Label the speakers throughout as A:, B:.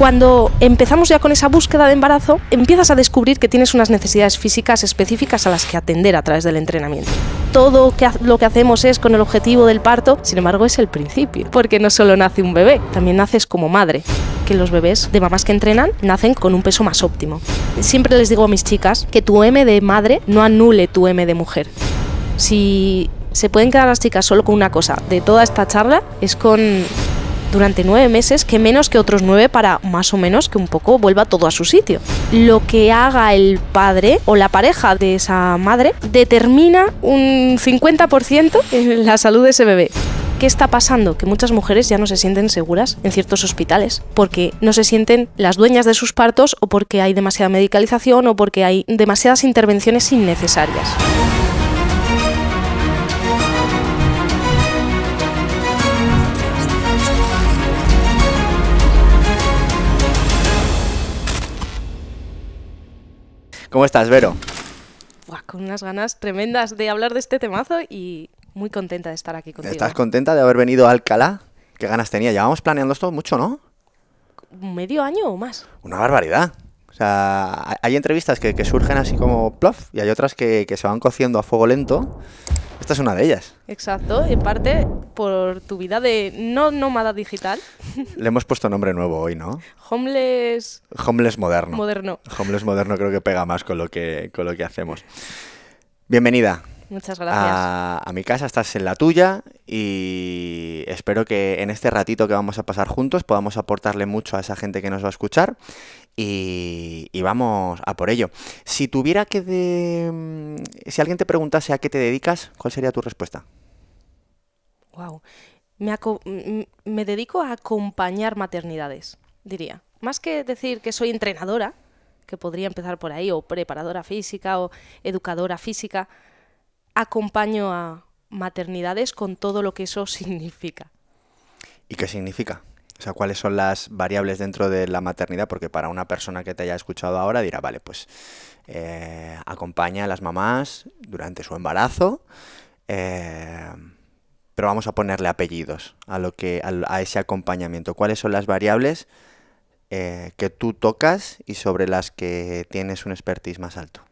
A: cuando empezamos ya con esa búsqueda de embarazo, empiezas a descubrir que tienes unas necesidades físicas específicas a las que atender a través del entrenamiento. Todo lo que hacemos es con el objetivo del parto, sin embargo es el principio, porque no solo nace un bebé, también naces como madre que los bebés de mamás que entrenan nacen con un peso más óptimo. Siempre les digo a mis chicas que tu M de madre no anule tu M de mujer. Si se pueden quedar las chicas solo con una cosa de toda esta charla, es con durante nueve meses, que menos que otros nueve para más o menos que un poco vuelva todo a su sitio. Lo que haga el padre o la pareja de esa madre determina un 50% en la salud de ese bebé. ¿Qué está pasando? Que muchas mujeres ya no se sienten seguras en ciertos hospitales porque no se sienten las dueñas de sus partos o porque hay demasiada medicalización o porque hay demasiadas intervenciones innecesarias.
B: ¿Cómo estás, Vero?
A: con unas ganas tremendas de hablar de este temazo y muy contenta de estar aquí contigo. ¿Estás
B: contenta de haber venido a Alcalá? ¿Qué ganas tenía? Llevamos planeando esto mucho, ¿no?
A: Medio año o más.
B: Una barbaridad. O sea, hay entrevistas que, surgen así como plof y hay otras que, que se van cociendo a fuego lento es una de ellas.
A: Exacto, en parte por tu vida de no nómada digital.
B: Le hemos puesto nombre nuevo hoy, ¿no?
A: Homeless.
B: Homeless moderno. Moderno. Homeless moderno creo que pega más con lo que, con lo que hacemos. Bienvenida. Muchas gracias. A, a, mi casa, estás en la tuya y espero que en este ratito que vamos a pasar juntos podamos aportarle mucho a esa gente que nos va a escuchar y, vamos a por ello. Si tuviera que... Mm, si alguien te preguntase a qué te dedicas, ¿cuál sería tu respuesta?
A: Wow. me dedico a acompañar maternidades, diría. Más que decir que soy entrenadora, que podría empezar por ahí, o preparadora física, o educadora física, acompaño a maternidades con todo lo que eso significa.
B: ¿Y qué significa? O sea, cuáles son las variables dentro de la maternidad, porque para una persona que te haya escuchado ahora dirá, vale, pues eh, acompaña a las mamás durante su embarazo, eh, pero vamos a ponerle apellidos a, lo que, a, ese acompañamiento. ¿Cuáles son las variables eh, que tú tocas y sobre las que tienes un expertise más alto?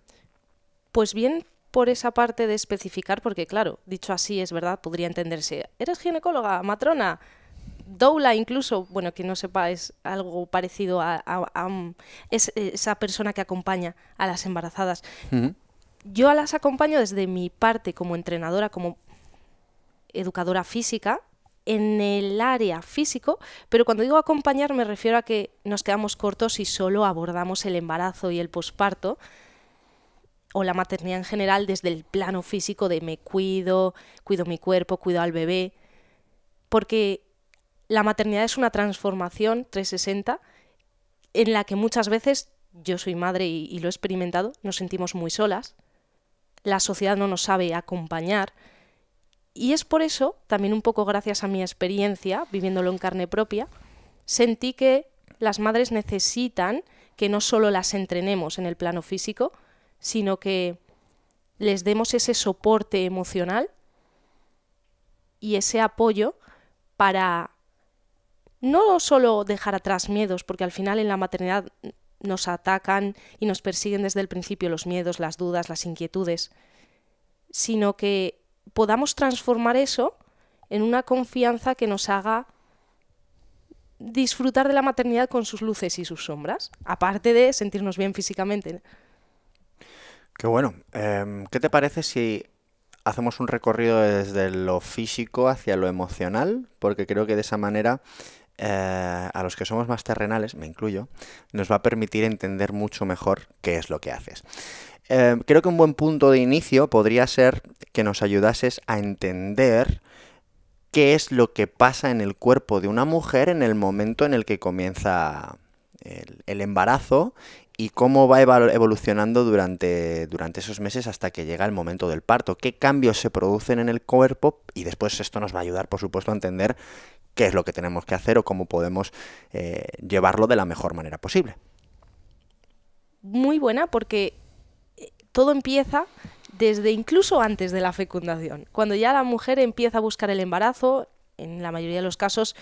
A: Pues bien, por esa parte de especificar, porque claro, dicho así es verdad, podría entenderse, ¿eres ginecóloga, matrona? doula incluso, bueno, que no sepa, es algo parecido a, mm, eh, esa persona que acompaña a las embarazadas. Yo las acompaño desde mi parte como entrenadora, como educadora física, en el área físico, pero cuando digo acompañar me refiero a que nos quedamos cortos y solo abordamos el embarazo y el posparto o la maternidad en general desde el plano físico de me cuido, cuido mi cuerpo, cuido al bebé, porque la maternidad es una transformación 360 en la que muchas veces, yo soy madre y, lo he experimentado, nos sentimos muy solas, la sociedad no nos sabe acompañar y es por eso, también un poco gracias a mi experiencia, viviéndolo en carne propia, sentí que las madres necesitan que no solo las entrenemos en el plano físico, sino que les demos ese soporte emocional y ese apoyo para no solo dejar atrás miedos, porque al final en la maternidad nos atacan y nos persiguen desde el principio los miedos, las dudas, las inquietudes, sino que podamos transformar eso en una confianza que nos haga disfrutar de la maternidad con sus luces y sus sombras, aparte de sentirnos bien físicamente.
B: Qué bueno. Em, ¿Qué te parece si hacemos un recorrido desde lo físico hacia lo emocional? Porque creo que de esa manera eh, a los que somos más terrenales, me incluyo, nos va a permitir entender mucho mejor qué es lo que haces. Eh, creo que un buen punto de inicio podría ser que nos ayudases a entender qué es lo que pasa en el cuerpo de una mujer en el momento en el que comienza el, embarazo y cómo va evolucionando durante, durante, esos meses hasta que llega el momento del parto, qué cambios se producen en el cuerpo y después esto nos va a ayudar, por supuesto, a entender qué es lo que tenemos que hacer o cómo podemos eh, llevarlo de la mejor manera posible.
A: Muy buena porque eh, todo empieza desde incluso antes de la fecundación, cuando ya la mujer empieza a buscar el embarazo, en la mayoría de los casos,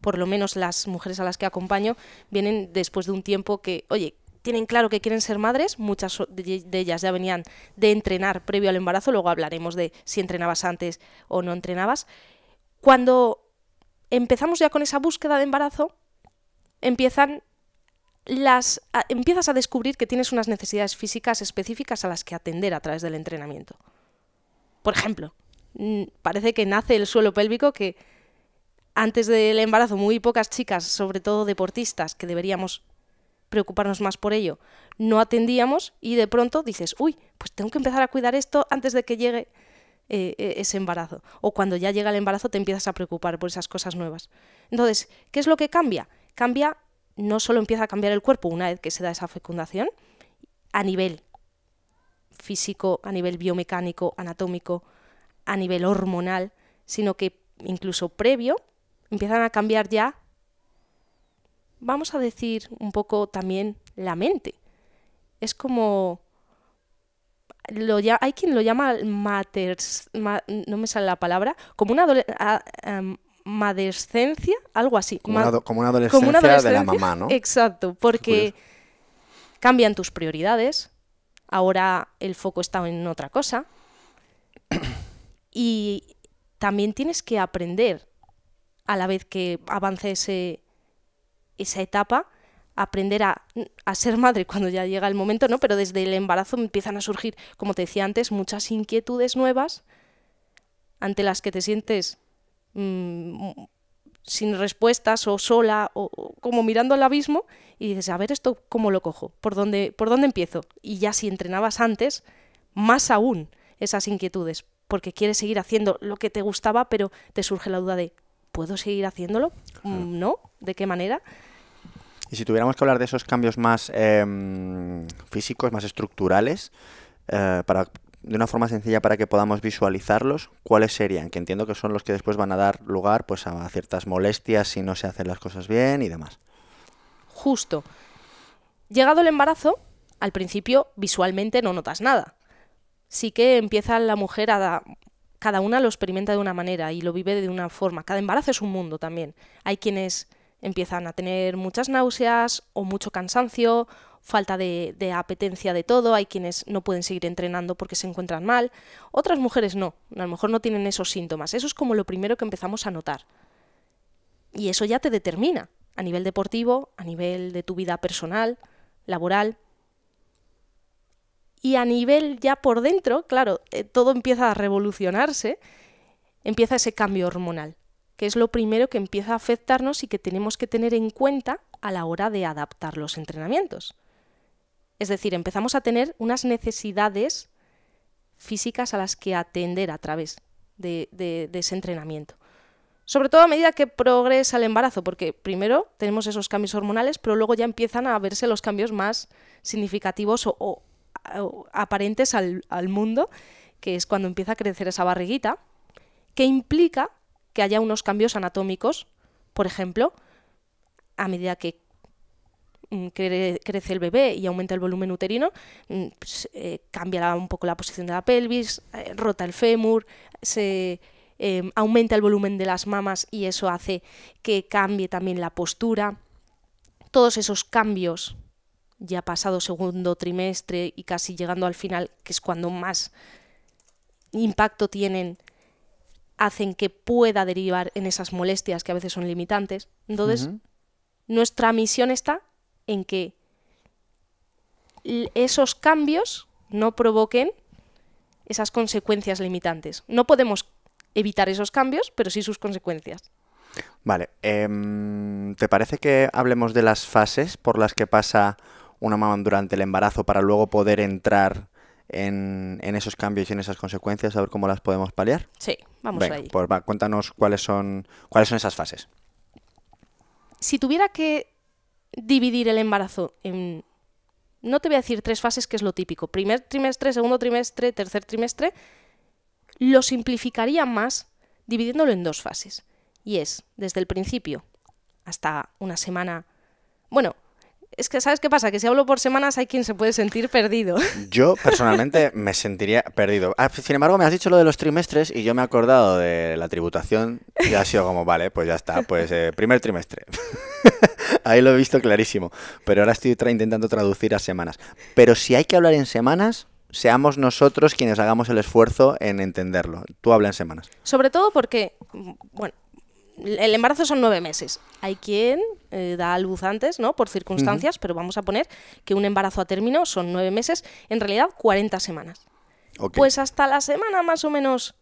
A: por lo menos las mujeres a las que acompaño, vienen después de un tiempo que, oye, tienen claro que quieren ser madres, muchas de ellas ya venían de entrenar previo al embarazo, luego hablaremos de si entrenabas antes o no entrenabas. Cuando empezamos ya con esa búsqueda de embarazo, empiezan las, empiezas a descubrir que tienes unas necesidades físicas específicas a las que atender a través del entrenamiento. Por ejemplo, mm, parece que nace el suelo pélvico que antes del embarazo muy pocas chicas, sobre todo deportistas, que deberíamos preocuparnos más por ello, no atendíamos y de pronto dices, uy, pues tengo que empezar a cuidar esto antes de que llegue eh, eh, ese embarazo. O cuando ya llega el embarazo te empiezas a preocupar por esas cosas nuevas. Entonces, ¿qué es lo que cambia? Cambia, no solo empieza a cambiar el cuerpo una vez que se da esa fecundación, a nivel físico, a nivel biomecánico, anatómico, a nivel hormonal, sino que incluso previo empiezan a cambiar ya, vamos a decir un poco también la mente. Es como lo ya, hay quien lo llama maters, no me sale la palabra, como una adolescencia, em, algo así. Como, una, adolescencia de la mamá, ¿no? Exacto, porque cambian tus prioridades, ahora el foco está en otra cosa y también tienes que aprender a la vez que avanza ese, esa etapa aprender a, a, ser madre cuando ya llega el momento, ¿no? Pero desde el embarazo empiezan a surgir, como te decía antes, muchas inquietudes nuevas ante las que te sientes mm, sin respuestas o sola o, como mirando al abismo y dices, a ver, ¿esto cómo lo cojo? ¿Por dónde, ¿Por dónde empiezo? Y ya si entrenabas antes, más aún esas inquietudes, porque quieres seguir haciendo lo que te gustaba, pero te surge la duda de, ¿puedo seguir haciéndolo? Mm, ¿No? ¿De qué manera?
B: Y si tuviéramos que hablar de esos cambios más em, físicos, más estructurales, eh, para, de una forma sencilla para que podamos visualizarlos, ¿cuáles serían? Que entiendo que son los que después van a dar lugar pues, a ciertas molestias si no se hacen las cosas bien y demás.
A: Justo. Llegado el embarazo, al principio visualmente no notas nada. Sí que empieza la mujer a... Cada una lo experimenta de una manera y lo vive de una forma. Cada embarazo es un mundo también. Hay quienes empiezan a tener muchas náuseas o mucho cansancio, falta de, apetencia de todo, hay quienes no pueden seguir entrenando porque se encuentran mal, otras mujeres no, a lo mejor no tienen esos síntomas, eso es como lo primero que empezamos a notar. Y eso ya te determina a nivel deportivo, a nivel de tu vida personal, laboral. Y a nivel ya por dentro, claro, eh, todo empieza a revolucionarse, empieza ese cambio hormonal que es lo primero que empieza a afectarnos y que tenemos que tener en cuenta a la hora de adaptar los entrenamientos. Es decir, empezamos a tener unas necesidades físicas a las que atender a través de, ese entrenamiento. Sobre todo a medida que progresa el embarazo, porque primero tenemos esos cambios hormonales, pero luego ya empiezan a verse los cambios más significativos o, aparentes al mundo, que es cuando empieza a crecer esa barriguita, que implica que haya unos cambios anatómicos, por ejemplo, a medida que mm, crece el bebé y aumenta el volumen uterino, mm, pues, eh, cambia un poco la posición de la pelvis, eh, rota el fémur, se em, aumenta el volumen de las mamas y eso hace que cambie también la postura. Todos esos cambios ya pasado segundo trimestre y casi llegando al final, que es cuando más impacto tienen hacen que pueda derivar en esas molestias que a veces son limitantes. Entonces, nuestra misión está en que esos cambios no provoquen esas consecuencias limitantes. No podemos evitar esos cambios, pero sí sus consecuencias.
B: Vale, em, ¿te parece que hablemos de las fases por las que pasa una mamá durante el embarazo para luego poder entrar en, esos cambios y en esas consecuencias, a ver cómo las podemos paliar.
A: Sí, vamos Venga,
B: Pues cuéntanos cuáles son, cuáles son esas fases.
A: Si tuviera que dividir el embarazo en no te voy a decir tres fases, que es lo típico. Primer trimestre, segundo trimestre, tercer trimestre. Lo simplificaría más dividiéndolo en dos fases. Y es desde el principio hasta una semana. Bueno, es que, ¿sabes qué pasa? Que si hablo por semanas hay quien se puede sentir perdido.
B: Yo personalmente me sentiría perdido. Ah, sin embargo, me has dicho lo de los trimestres y yo me he acordado de la tributación y ha sido como, vale, pues ya está, pues eh, primer trimestre. Ahí lo he visto clarísimo. Pero ahora estoy intentando traducir a semanas. Pero si hay que hablar en semanas, seamos nosotros quienes hagamos el esfuerzo en entenderlo. Tú habla en semanas.
A: Sobre todo porque, mm, bueno, el embarazo son nueve meses. Hay quien eh, da a luz antes, ¿no? Por circunstancias, pero vamos a poner que un embarazo a término son nueve meses, en realidad 40 semanas. Pues hasta la semana más o menos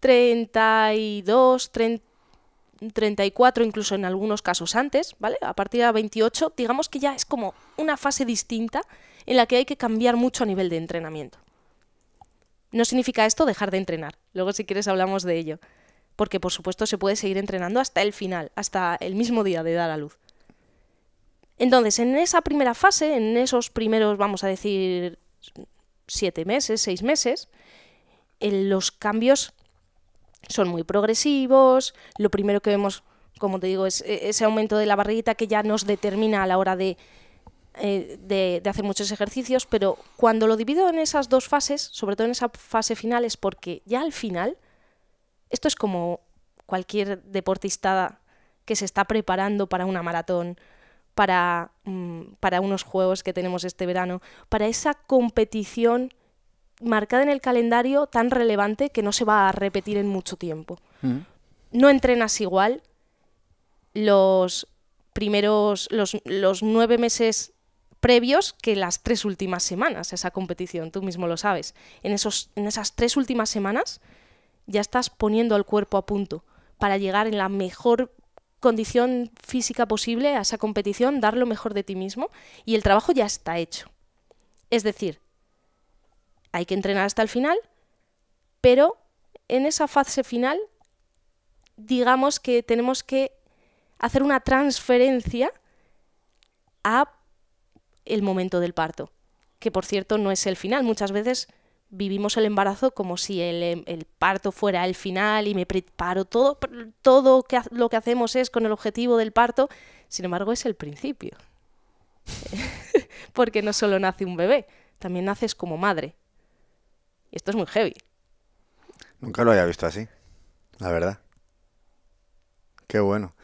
A: 32, 30, 34, incluso en algunos casos antes, ¿vale? A partir de 28, digamos que ya es como una fase distinta en la que hay que cambiar mucho a nivel de entrenamiento. No significa esto dejar de entrenar. Luego si quieres hablamos de ello. Porque por supuesto se puede seguir entrenando hasta el final, hasta el mismo día de dar a luz. Entonces, en esa primera fase, en esos primeros, vamos a decir, siete meses, seis meses, los cambios son muy progresivos. Lo primero que vemos, como te digo, es e, ese aumento de la barriguita que ya nos determina a la hora eh, de, de, hacer muchos ejercicios, pero cuando lo divido en esas dos fases, sobre todo en esa fase final, es porque ya al final, esto es como cualquier deportista que se está preparando para una maratón Mm, para, unos juegos que tenemos este verano, para esa competición marcada en el calendario tan relevante que no se va a repetir en mucho tiempo. Mm. No entrenas igual. Los primeros, los, nueve meses previos que las tres últimas semanas esa competición, tú mismo lo sabes. En, en esas tres últimas semanas ya estás poniendo al cuerpo a punto para llegar en la mejor condición física posible a esa competición, dar lo mejor de ti mismo y el trabajo ya está hecho. Es decir, hay que entrenar hasta el final, pero en esa fase final, digamos que tenemos que hacer una transferencia a el momento del parto, que por cierto no es el final. Muchas veces vivimos el embarazo como si em, el, parto fuera el final y me preparo todo, todo lo que hacemos es con el objetivo del parto, sin embargo es el principio. Porque no solo nace un bebé, también naces como madre. Y esto es muy heavy.
B: Nunca lo había visto así, la verdad. Qué bueno.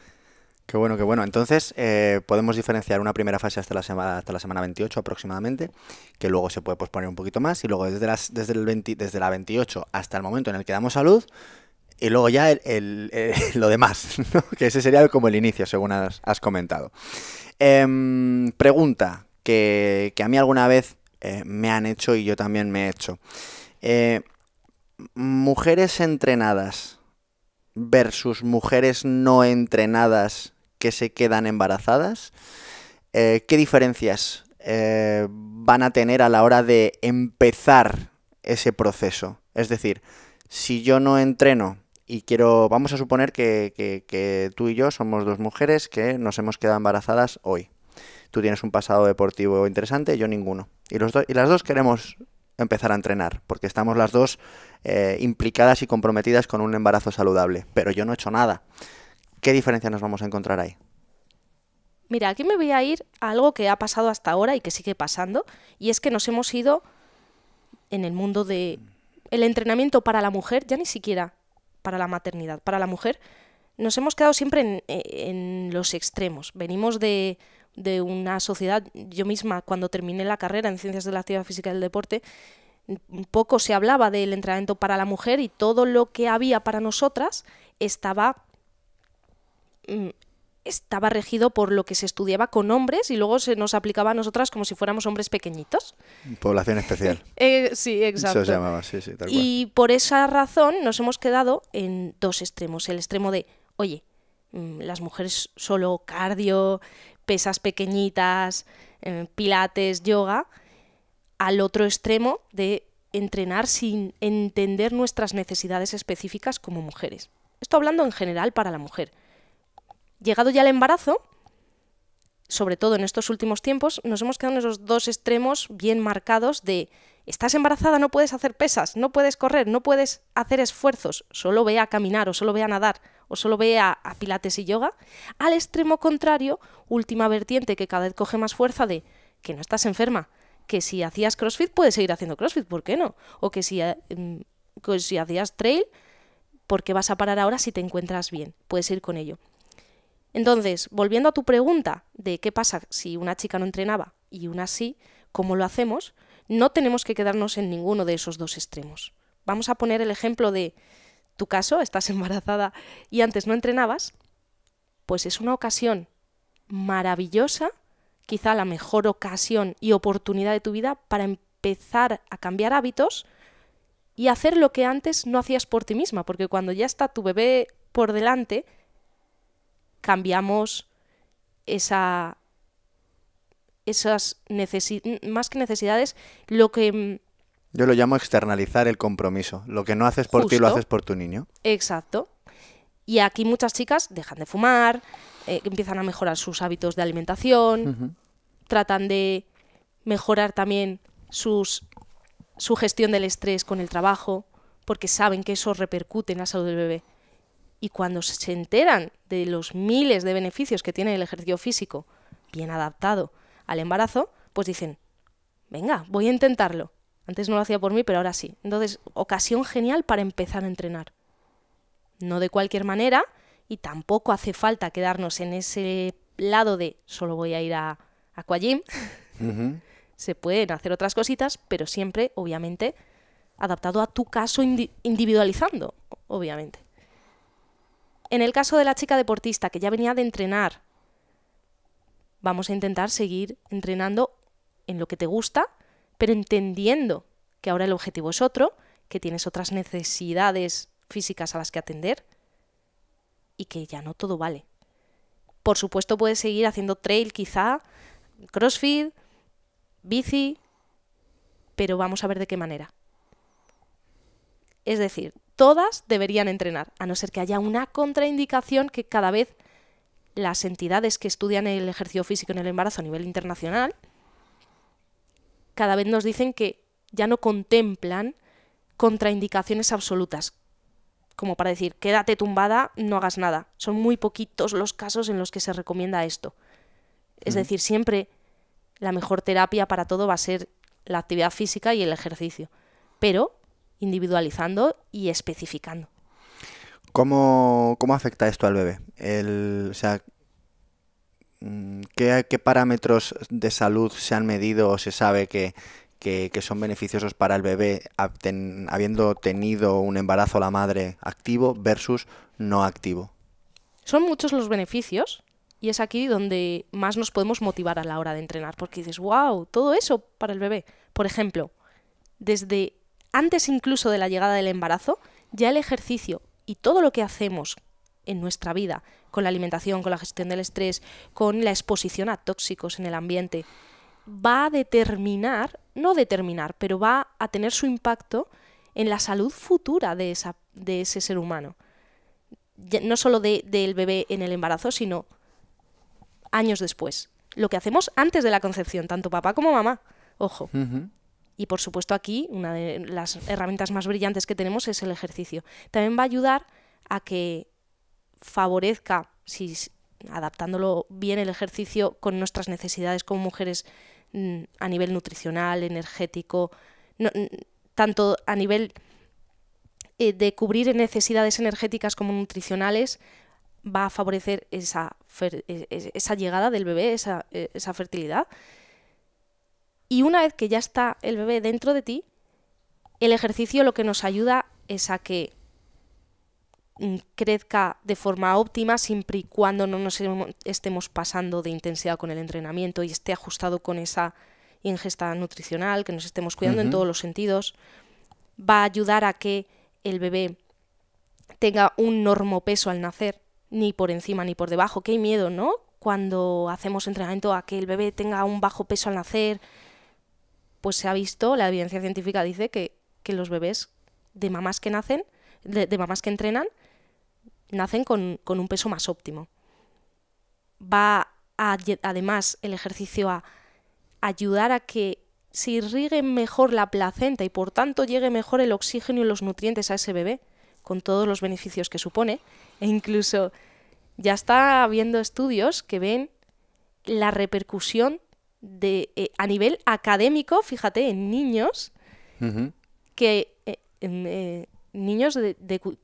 B: Qué bueno, qué bueno. Entonces, eh, podemos diferenciar una primera fase hasta la, semana, 28 aproximadamente, que luego se puede posponer un poquito más, y luego desde, la 28 hasta el momento en el que damos a luz, y luego ya eh, lo demás, que ese sería como el inicio, según has, comentado. Em, pregunta que, a mí alguna vez eh, me han hecho y yo también me he hecho. mujeres entrenadas versus mujeres no entrenadas que se quedan embarazadas. Eh, ¿Qué diferencias eh, van a tener a la hora de empezar ese proceso? Es decir, si yo no entreno y quiero, vamos a suponer que, tú y yo somos dos mujeres que nos hemos quedado embarazadas hoy. Tú tienes un pasado deportivo interesante, yo ninguno. Y, los y las dos queremos empezar a entrenar, porque estamos las dos eh, implicadas y comprometidas con un embarazo saludable, pero yo no he hecho nada. ¿Qué diferencia nos vamos a encontrar ahí?
A: Mira, aquí me voy a ir a algo que ha pasado hasta ahora y que sigue pasando, y es que nos hemos ido en el mundo de el entrenamiento para la mujer, ya ni siquiera para la maternidad, para la mujer, nos hemos quedado siempre en, los extremos. Venimos de, una sociedad, yo misma cuando terminé la carrera en Ciencias de la Actividad Física y del Deporte, poco se hablaba del entrenamiento para la mujer y todo lo que había para nosotras estaba Mm, estaba regido por lo que se estudiaba con hombres y luego se nos aplicaba a nosotras como si fuéramos hombres pequeñitos.
B: Población especial.
A: Eh, sí, exacto. Eso se
B: llamaba, sí, sí, tal cual. Y
A: por esa razón nos hemos quedado en dos extremos. El extremo de, oye, mm, las mujeres solo cardio, pesas pequeñitas, eh, pilates, yoga, al otro extremo de entrenar sin entender nuestras necesidades específicas como mujeres. Esto hablando en general para la mujer. Llegado ya al embarazo, sobre todo en estos últimos tiempos, nos hemos quedado en esos dos extremos bien marcados de estás embarazada, no puedes hacer pesas, no puedes correr, no puedes hacer esfuerzos, solo ve a caminar o solo ve a nadar o solo ve a, pilates y yoga, al extremo contrario, última vertiente que cada vez coge más fuerza de que no estás enferma, que si hacías CrossFit puedes seguir haciendo CrossFit, ¿por qué no? O que si, eh, mm, que si hacías trail, ¿por qué vas a parar ahora si te encuentras bien? Puedes ir con ello. Entonces, volviendo a tu pregunta de qué pasa si una chica no entrenaba y una sí, ¿cómo lo hacemos? No tenemos que quedarnos en ninguno de esos dos extremos. Vamos a poner el ejemplo de tu caso, estás embarazada y antes no entrenabas, pues es una ocasión maravillosa, quizá la mejor ocasión y oportunidad de tu vida para empezar a cambiar hábitos y hacer lo que antes no hacías por ti misma, porque cuando ya está tu bebé por delante, cambiamos esa, esas necesidades, mm, más que necesidades, lo que... Mm,
B: Yo lo llamo externalizar el compromiso. Lo que no haces por ti lo haces por tu niño.
A: Exacto. Y aquí muchas chicas dejan de fumar, eh, empiezan a mejorar sus hábitos de alimentación, tratan de mejorar también sus, su gestión del estrés con el trabajo, porque saben que eso repercute en la salud del bebé y cuando se enteran de los miles de beneficios que tiene el ejercicio físico bien adaptado al embarazo, pues dicen, venga, voy a intentarlo. Antes no lo hacía por mí, pero ahora sí. Entonces, ocasión genial para empezar a entrenar. No de cualquier manera y tampoco hace falta quedarnos en ese lado de solo voy a ir a Aquagym. Se pueden hacer otras cositas, pero siempre, obviamente, adaptado a tu caso, individualizando, obviamente. En el caso de la chica deportista que ya venía de entrenar, vamos a intentar seguir entrenando en lo que te gusta, pero entendiendo que ahora el objetivo es otro, que tienes otras necesidades físicas a las que atender y que ya no todo vale. Por supuesto puedes seguir haciendo trail quizá, crossfit, bici, pero vamos a ver de qué manera. Es decir, todas deberían entrenar, a no ser que haya una contraindicación que cada vez las entidades que estudian el ejercicio físico en el embarazo a nivel internacional, cada vez nos dicen que ya no contemplan contraindicaciones absolutas, como para decir, quédate tumbada, no hagas nada. Son muy poquitos los casos en los que se recomienda esto. Es mm. decir, siempre la mejor terapia para todo va a ser la actividad física y el ejercicio. Pero individualizando y especificando.
B: ¿Cómo, afecta esto al bebé? o sea, mm, ¿qué, parámetros de salud se han medido o se sabe que, son beneficiosos para el bebé habiendo tenido un embarazo la madre activo versus no activo?
A: Son muchos los beneficios, y es aquí donde más nos podemos motivar a la hora de entrenar, porque dices, wow, todo eso para el bebé. Por ejemplo, desde antes incluso de la llegada del embarazo, ya el ejercicio y todo lo que hacemos en nuestra vida, con la alimentación, con la gestión del estrés, con la exposición a tóxicos en el ambiente, va a determinar, no determinar, pero va a tener su impacto en la salud futura de, esa, de ese ser humano. no solo del de, bebé en el embarazo, sino años después. Lo que hacemos antes de la concepción, tanto papá como mamá. Ojo. Y por supuesto aquí una de las herramientas más brillantes que tenemos es el ejercicio. También va a ayudar a que favorezca, si adaptándolo bien el ejercicio con nuestras necesidades como mujeres mm, a nivel nutricional, energético, tanto a nivel eh, de cubrir necesidades energéticas como nutricionales, va a favorecer esa, e, e, esa llegada del bebé, esa, e, esa fertilidad, y una vez que ya está el bebé dentro de ti, el ejercicio lo que nos ayuda es a que mm, crezca de forma óptima siempre y cuando no nos estemos pasando de intensidad con el entrenamiento y esté ajustado con esa ingesta nutricional, que nos estemos cuidando en todos los sentidos, va a ayudar a que el bebé tenga un peso al nacer, ni por encima ni por debajo. Qué miedo, ¿no? Cuando hacemos entrenamiento a que el bebé tenga un bajo peso al nacer, pues se ha visto, la evidencia científica dice que, los bebés de mamás que nacen, de, mamás que entrenan, nacen con, con, un peso más óptimo. Va además el ejercicio a ayudar a que se irrigue mejor la placenta y por tanto llegue mejor el oxígeno y los nutrientes a ese bebé, con todos los beneficios que supone. E incluso ya está habiendo estudios que ven la repercusión de, eh, a nivel académico, fíjate, en niños, que eh, eh, niños de,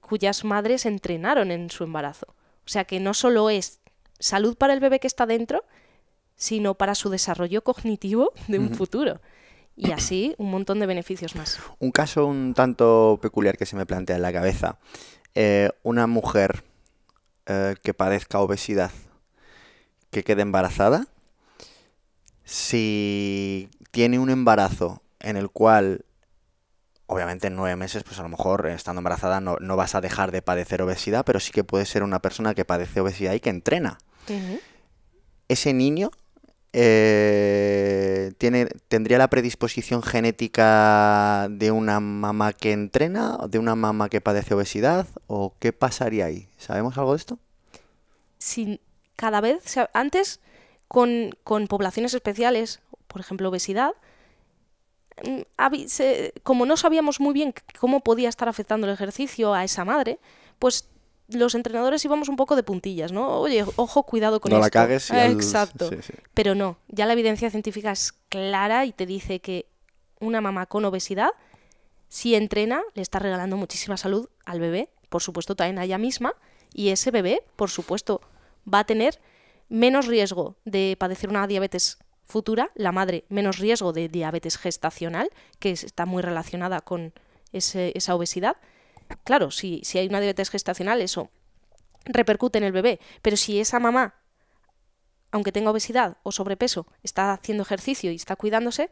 A: cuyas madres entrenaron en su embarazo. O sea que no solo es salud para el bebé que está dentro, sino para su desarrollo cognitivo de un futuro. Y así un montón de beneficios más.
B: Un caso un tanto peculiar que se me plantea en la cabeza. una mujer que padezca obesidad, que quede embarazada si tiene un embarazo en el cual, obviamente en nueve meses, pues a lo mejor estando embarazada no, no vas a dejar de padecer obesidad, pero sí que puede ser una persona que padece obesidad y que entrena. Ese niño eh, tiene, ¿tendría la predisposición genética de una mamá que entrena, o de una mamá que padece obesidad? ¿O qué pasaría ahí? ¿Sabemos algo de esto?
A: Sin, cada vez, antes con, poblaciones especiales, por ejemplo, obesidad, mm, como no sabíamos muy bien cómo podía estar afectando el ejercicio a esa madre, pues los entrenadores íbamos un poco de puntillas, ¿no? Oye, ojo, cuidado con No la cagues. Exacto. Pero no, ya la evidencia científica es clara y te dice que una mamá con obesidad, si entrena, le está regalando muchísima salud al bebé, por supuesto también a ella misma, y ese bebé, por supuesto, va a tener menos riesgo de padecer una diabetes futura, la madre menos riesgo de diabetes gestacional, que está muy relacionada con esa obesidad. Claro, si, si hay una diabetes gestacional, eso repercute en el bebé, pero si esa mamá, aunque tenga obesidad o sobrepeso, está haciendo ejercicio y está cuidándose,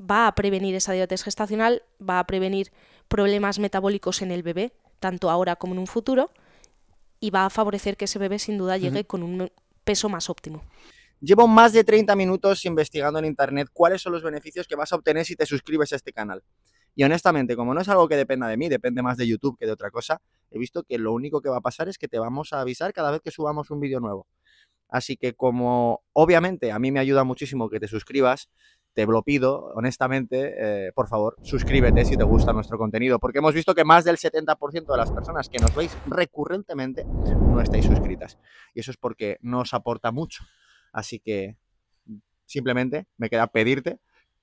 A: va a prevenir esa diabetes gestacional, va a prevenir problemas metabólicos en el bebé, tanto ahora como en un futuro, y va a favorecer que ese bebé sin duda llegue con un peso más óptimo.
B: Llevo más de 30 minutos investigando en Internet cuáles son los beneficios que vas a obtener si te suscribes a este canal. Y honestamente, como no es algo que dependa de mí, depende más de YouTube que de otra cosa, he visto que lo único que va a pasar es que te vamos a avisar cada vez que subamos un vídeo nuevo. Así que como obviamente a mí me ayuda muchísimo que te suscribas, te lo honestamente, eh, por favor, suscríbete si te gusta nuestro contenido, porque hemos visto que más del 70% de las personas que nos veis recurrentemente no estáis suscritas. Y eso es porque no os aporta mucho. Así que simplemente me queda pedirte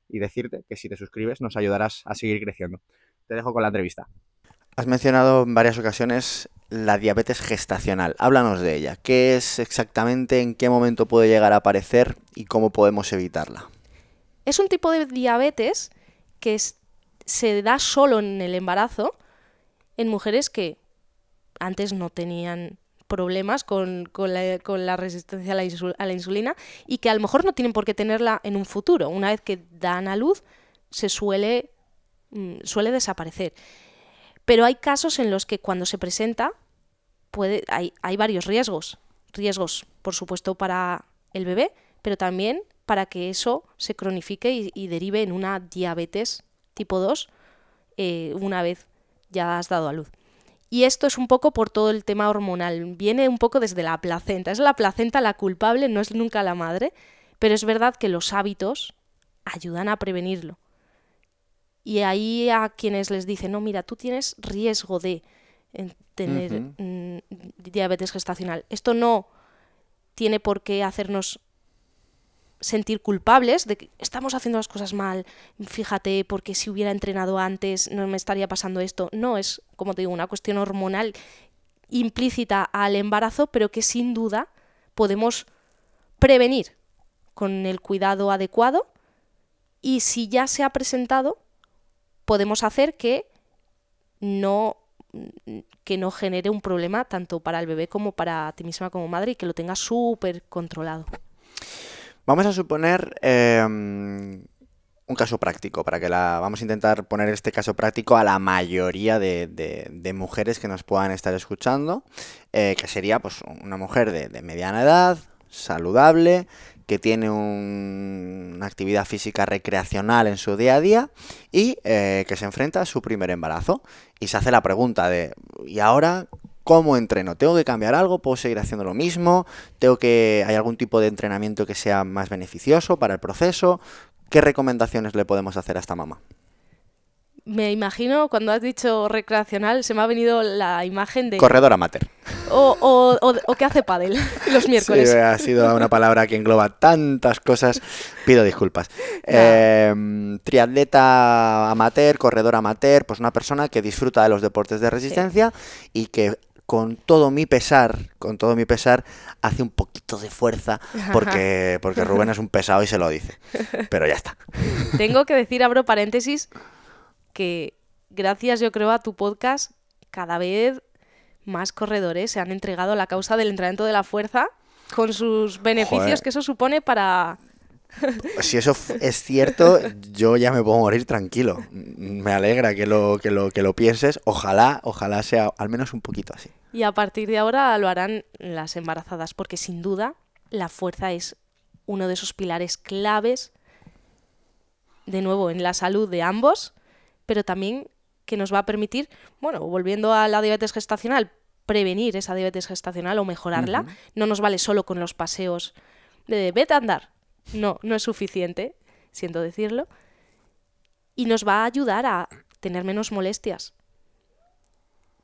B: y decirte que si te suscribes nos ayudarás a seguir creciendo. Te dejo con la entrevista. Has mencionado en varias ocasiones la diabetes gestacional. Háblanos de ella. ¿Qué es exactamente? ¿En qué momento puede llegar a aparecer? ¿Y cómo podemos evitarla?
A: Es un tipo de diabetes que se da solo en el embarazo en mujeres que antes no tenían problemas con, la, resistencia a la, insulina y que a lo mejor no tienen por qué tenerla en un futuro. Una vez que dan a luz, se suele, mm, suele desaparecer. Pero hay casos en los que cuando se presenta, puede, hay, hay varios riesgos. Riesgos, por supuesto, para el bebé, pero también para que eso se cronifique y, derive en una diabetes tipo 2 eh, una vez ya has dado a luz. Y esto es un poco por todo el tema hormonal, viene un poco desde la placenta, es la placenta la culpable, no es nunca la madre, pero es verdad que los hábitos ayudan a prevenirlo. Y ahí a quienes les dicen, no, mira, tú tienes riesgo de tener mm, diabetes gestacional. Esto no tiene por qué hacernos sentir culpables de que estamos haciendo las cosas mal, fíjate, porque si hubiera entrenado antes no me estaría pasando esto. No, es, como te digo, una cuestión hormonal implícita al embarazo, pero que sin duda podemos prevenir con el cuidado adecuado y si ya se ha presentado, podemos hacer que no que no genere un problema tanto para el bebé como para ti misma como madre y que lo tengas súper controlado.
B: Vamos a suponer em, un caso práctico, para que la. Vamos a intentar poner este caso práctico a la mayoría de, mujeres que nos puedan estar escuchando. Eh, que sería, pues, una mujer de, mediana edad, saludable, que tiene una actividad física recreacional en su día a día y eh, que se enfrenta a su primer embarazo. Y se hace la pregunta de, ¿y ahora cómo entreno. ¿Tengo que cambiar algo? ¿Puedo seguir haciendo lo mismo? ¿Tengo que. hay algún tipo de entrenamiento que sea más beneficioso para el proceso? ¿Qué recomendaciones le podemos hacer a esta mamá?
A: Me imagino, cuando has dicho recreacional, se me ha venido la imagen de... Corredor amateur. O, o, que hace pádel los miércoles. ha
B: sido una palabra que engloba tantas cosas. Pido disculpas. Em, triatleta amateur, corredor amateur, pues una persona que disfruta de los deportes de resistencia y que con todo mi pesar, con todo mi pesar, hace un poquito de fuerza porque, porque Rubén es un pesado y se lo dice. Pero ya está.
A: Tengo que decir, abro paréntesis, que gracias yo creo a tu podcast, cada vez más corredores se han entregado a la causa del entrenamiento de la fuerza con sus beneficios que eso supone para si
B: eso es cierto, yo ya me puedo morir tranquilo. Me alegra que lo, lo, que lo pienses. Ojalá, ojalá sea al menos un poquito así.
A: Y a partir de ahora lo harán las embarazadas, porque sin duda la fuerza es uno de esos pilares claves, de nuevo, en la salud de ambos, pero también que nos va a permitir, bueno, volviendo a la diabetes gestacional, prevenir esa diabetes gestacional o mejorarla. No nos vale solo con los paseos de vete a andar, no, no es suficiente, siento decirlo, y nos va a ayudar a tener menos molestias.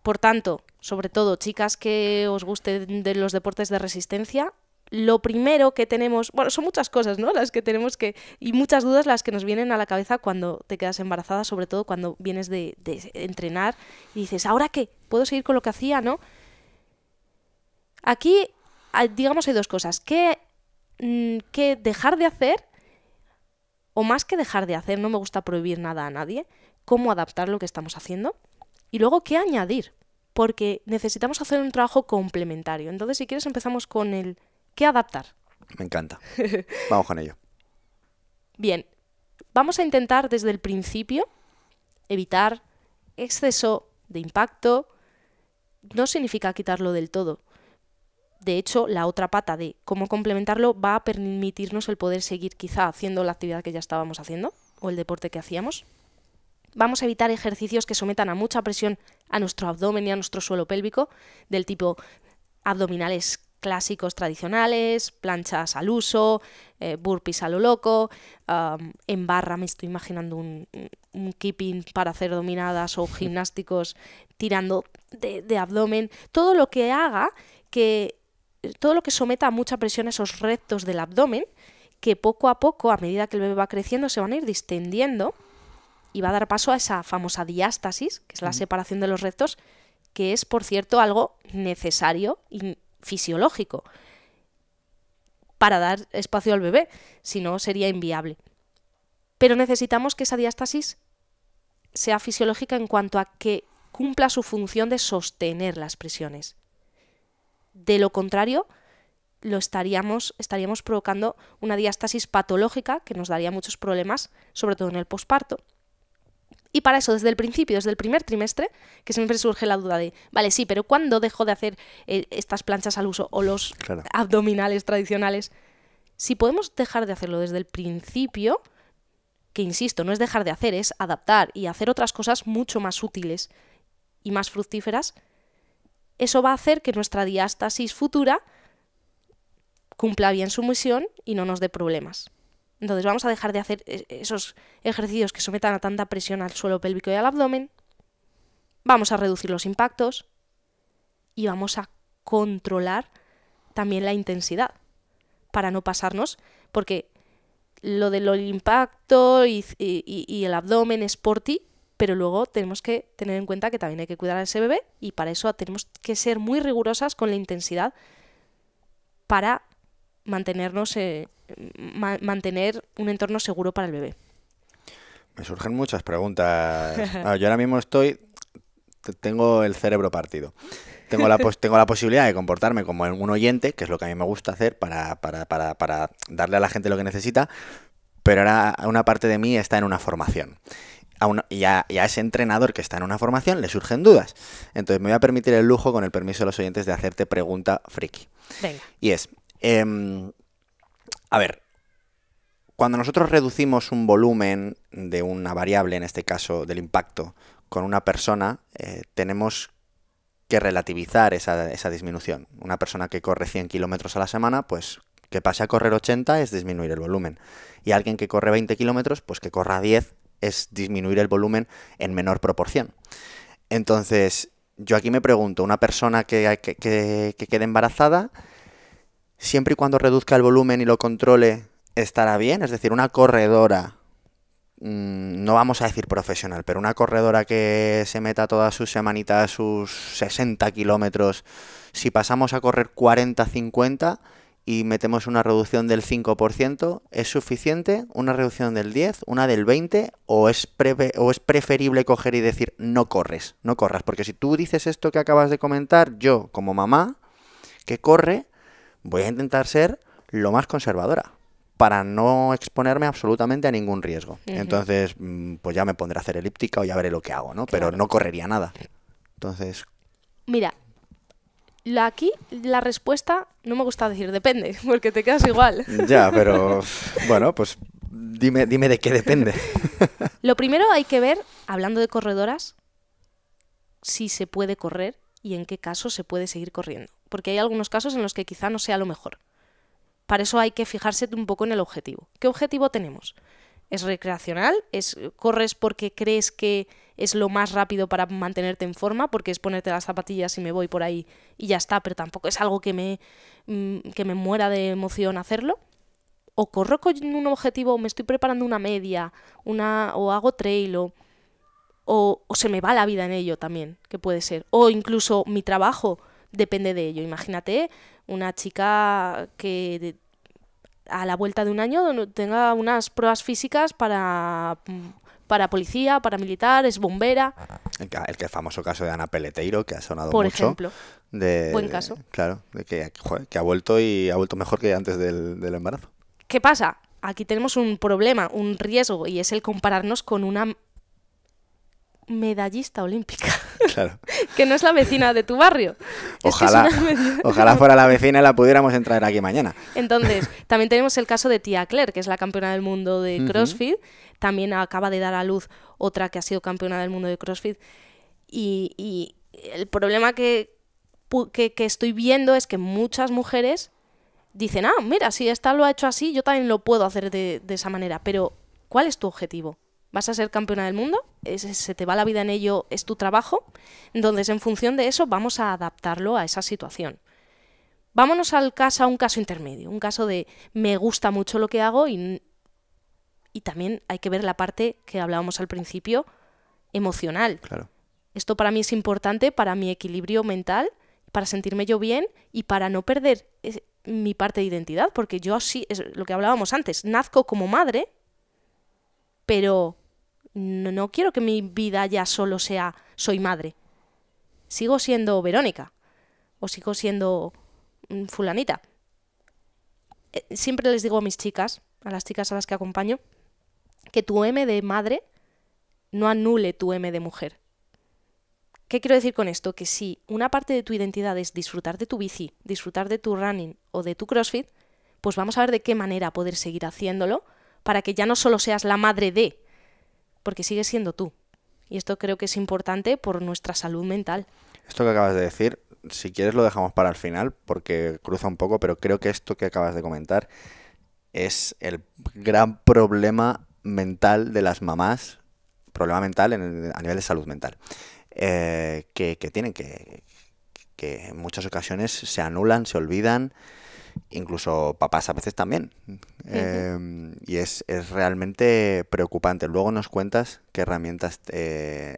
A: Por tanto, sobre todo, chicas que os gusten de los deportes de resistencia, lo primero que tenemos, bueno, son muchas cosas, ¿no? Las que tenemos que, y muchas dudas las que nos vienen a la cabeza cuando te quedas embarazada, sobre todo cuando vienes de, de entrenar y dices, ¿ahora qué? ¿Puedo seguir con lo que hacía, no? Aquí, ah, digamos, hay dos cosas. ¿Qué Mm, qué dejar de hacer, o más que dejar de hacer, no me gusta prohibir nada a nadie, cómo adaptar lo que estamos haciendo y luego qué añadir, porque necesitamos hacer un trabajo complementario. Entonces, si quieres, empezamos con el qué adaptar.
B: Me encanta. Vamos con ello.
A: Bien, vamos a intentar desde el principio evitar exceso de impacto. No significa quitarlo del todo, de hecho, la otra pata de cómo complementarlo va a permitirnos el poder seguir quizá haciendo la actividad que ya estábamos haciendo o el deporte que hacíamos. Vamos a evitar ejercicios que sometan a mucha presión a nuestro abdomen y a nuestro suelo pélvico, del tipo abdominales clásicos tradicionales, planchas al uso, eh, burpees a lo loco, en barra me estoy imaginando un, kipping keeping para hacer dominadas o gimnásticos tirando de, de abdomen, todo lo que haga que todo lo que someta a mucha presión esos rectos del abdomen, que poco a poco, a medida que el bebé va creciendo, se van a ir distendiendo y va a dar paso a esa famosa diástasis, que es la separación de los rectos, que es, por cierto, algo necesario y fisiológico para dar espacio al bebé, si no sería inviable. Pero necesitamos que esa diástasis sea fisiológica en cuanto a que cumpla su función de sostener las presiones. De lo contrario, lo estaríamos, estaríamos provocando una diástasis patológica que nos daría muchos problemas, sobre todo en el posparto. Y para eso, desde el principio, desde el primer trimestre, que siempre surge la duda de, vale, sí, pero ¿cuándo dejo de hacer eh, estas planchas al uso o los abdominales tradicionales? Si podemos dejar de hacerlo desde el principio, que insisto, no es dejar de hacer, es adaptar y hacer otras cosas mucho más útiles y más fructíferas, eso va a hacer que nuestra diástasis futura cumpla bien su misión y no nos dé problemas. Entonces vamos a dejar de hacer e-, esos ejercicios que sometan a tanta presión al suelo pélvico y al abdomen, vamos a reducir los impactos y vamos a controlar también la intensidad para no pasarnos, porque lo del impacto y, el abdomen es por ti, pero luego tenemos que tener en cuenta que también hay que cuidar a ese bebé y para eso tenemos que ser muy rigurosas con la intensidad para mantenernos, eh, mantener un entorno seguro para el bebé.
B: Me surgen muchas preguntas. Ah, yo ahora mismo estoy, tengo el cerebro partido. Tengo la, tengo la posibilidad de comportarme como un oyente, que es lo que a mí me gusta hacer para darle a la gente lo que necesita, pero ahora una parte de mí está en una formación y a, ese entrenador que está en una formación le surgen dudas. Entonces me voy a permitir el lujo, con el permiso de los oyentes, de hacerte pregunta friki. Venga. Y es, em, a ver, cuando nosotros reducimos un volumen de una variable, en este caso del impacto, con una persona, eh, tenemos que relativizar esa, esa disminución. Una persona que corre 100 kilómetros a la semana, pues que pase a correr 80 es disminuir el volumen. Y alguien que corre 20 kilómetros, pues que corra 10 es disminuir el volumen en menor proporción. Entonces, yo aquí me pregunto, una persona que, que, quede embarazada, siempre y cuando reduzca el volumen y lo controle, estará bien. Es decir, una corredora, mm, no vamos a decir profesional, pero una corredora que se meta todas sus semanitas, sus 60 kilómetros, si pasamos a correr 40, 50 y metemos una reducción del 5%, ¿es suficiente? ¿Una reducción del 10? ¿Una del 20? ¿O es, ¿O es preferible coger y decir no corres? No corras, porque si tú dices esto que acabas de comentar, yo como mamá que corre, voy a intentar ser lo más conservadora para no exponerme absolutamente a ningún riesgo. Entonces, mm, pues ya me pondré a hacer elíptica o ya veré lo que hago, ¿no? Pero no correría nada. Entonces...
A: Mira, la, aquí la respuesta no me gusta decir depende, porque te quedas igual. Ya, pero
B: bueno, pues dime, dime de qué depende.
A: Lo primero hay que ver, hablando de corredoras, si se puede correr y en qué caso se puede seguir corriendo. Porque hay algunos casos en los que quizá no sea lo mejor. Para eso hay que fijarse un poco en el objetivo. ¿Qué objetivo tenemos? ¿Es recreacional? ¿Es, ¿Corres porque crees que es lo más rápido para mantenerte en forma, porque es ponerte las zapatillas y me voy por ahí y ya está, pero tampoco es algo que me, mm, que me muera de emoción hacerlo. O corro con un objetivo, me estoy preparando una media, una, o hago trail, o, se me va la vida en ello también, que puede ser. O incluso mi trabajo depende de ello. Imagínate una chica que a la vuelta de un año tenga unas pruebas físicas para mm, para policía, para militar, es bombera.
B: El, famoso caso de Ana Peleteiro, que ha sonado Por mucho. Por ejemplo. De, Buen caso. Claro, de que, ha vuelto y ha vuelto mejor que antes del, embarazo.
A: ¿Qué pasa? Aquí tenemos un problema, un riesgo, y es el compararnos con una medallista olímpica. Claro. que no es la vecina de tu barrio. Ojalá, ojalá
B: fuera la vecina y la pudiéramos entrar aquí mañana.
A: Entonces, también tenemos el caso de Tía Claire, que es la campeona del mundo de CrossFit, también acaba de dar a luz otra que ha sido campeona del mundo de CrossFit. Y, el problema que, que, estoy viendo es que muchas mujeres dicen, ah, mira, si esta lo ha hecho así, yo también lo puedo hacer de, de esa manera. Pero, ¿cuál es tu objetivo? ¿Vas a ser campeona del mundo? ¿Se te va la vida en ello? ¿Es tu trabajo? Entonces, en función de eso, vamos a adaptarlo a esa situación. Vámonos al caso, a un caso intermedio, un caso de me gusta mucho lo que hago y y también hay que ver la parte que hablábamos al principio, emocional. Claro. Esto para mí es importante para mi equilibrio mental, para sentirme yo bien y para no perder eh, mi parte de identidad, porque yo sí, es lo que hablábamos antes, nazco como madre, pero no quiero que mi vida ya solo sea soy madre. Sigo siendo Verónica o sigo siendo mm, fulanita. Eh, siempre les digo a mis chicas, a las chicas a las que acompaño, que tu M de madre no anule tu M de mujer. ¿Qué quiero decir con esto? Que si una parte de tu identidad es disfrutar de tu bici, disfrutar de tu running o de tu CrossFit, pues vamos a ver de qué manera poder seguir haciéndolo para que ya no solo seas la madre de, porque sigues siendo tú. Y esto creo que es importante por nuestra salud mental.
B: Esto que acabas de decir, si quieres lo dejamos para el final, porque cruza un poco, pero creo que esto que acabas de comentar es el gran problema mental de las mamás, problema mental a nivel de salud mental, eh, que, tienen que, que en muchas ocasiones se anulan, se olvidan, incluso papás a veces también. Eh, y es, realmente preocupante. Luego nos cuentas qué herramientas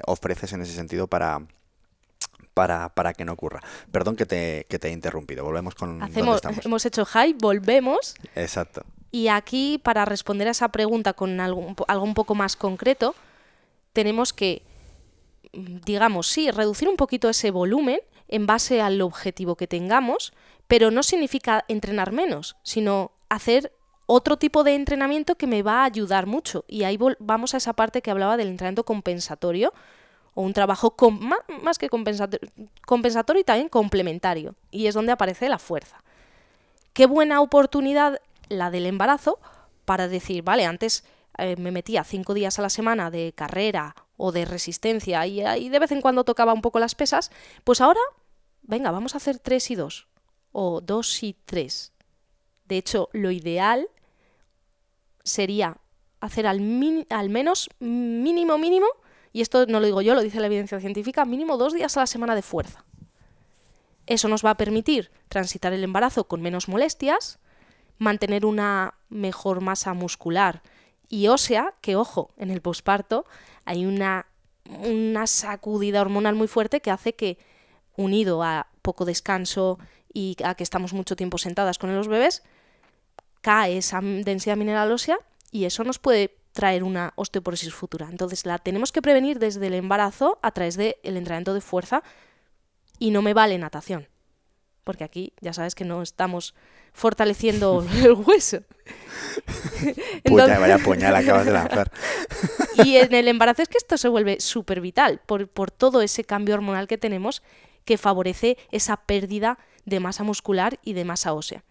B: ofreces en ese sentido para, para, para, que no ocurra. Perdón que te, he interrumpido. Volvemos con. Hacemos,
A: Hemos hecho high, volvemos. Exacto. Y aquí, para responder a esa pregunta con algo, un poco más concreto, tenemos que, digamos, sí, reducir un poquito ese volumen en base al objetivo que tengamos, pero no significa entrenar menos, sino hacer otro tipo de entrenamiento que me va a ayudar mucho. Y ahí vamos a esa parte que hablaba del entrenamiento compensatorio, o un trabajo más, que compensatorio, compensatorio y también complementario. Y es donde aparece la fuerza. Qué buena oportunidad la del embarazo, para decir, vale, antes eh, me metía cinco días a la semana de carrera o de resistencia eh, y, de vez en cuando tocaba un poco las pesas, pues ahora, venga, vamos a hacer tres y dos, o dos y tres. De hecho, lo ideal sería hacer al, al menos mínimo mínimo, y esto no lo digo yo, lo dice la evidencia científica, mínimo dos días a la semana de fuerza. Eso nos va a permitir transitar el embarazo con menos molestias, mantener una mejor masa muscular y ósea, que ojo, en el posparto hay una, una sacudida hormonal muy fuerte que hace que, unido a poco descanso y a que estamos mucho tiempo sentadas con los bebés, cae esa densidad mineral ósea y eso nos puede traer una osteoporosis futura. Entonces la tenemos que prevenir desde el embarazo a través del entrenamiento de fuerza y no me vale natación porque aquí ya sabes que no estamos fortaleciendo el hueso. vaya puñal acabas de lanzar. y en el embarazo es que esto se vuelve súper vital por, todo ese cambio hormonal que tenemos que favorece esa pérdida de masa muscular y de masa ósea.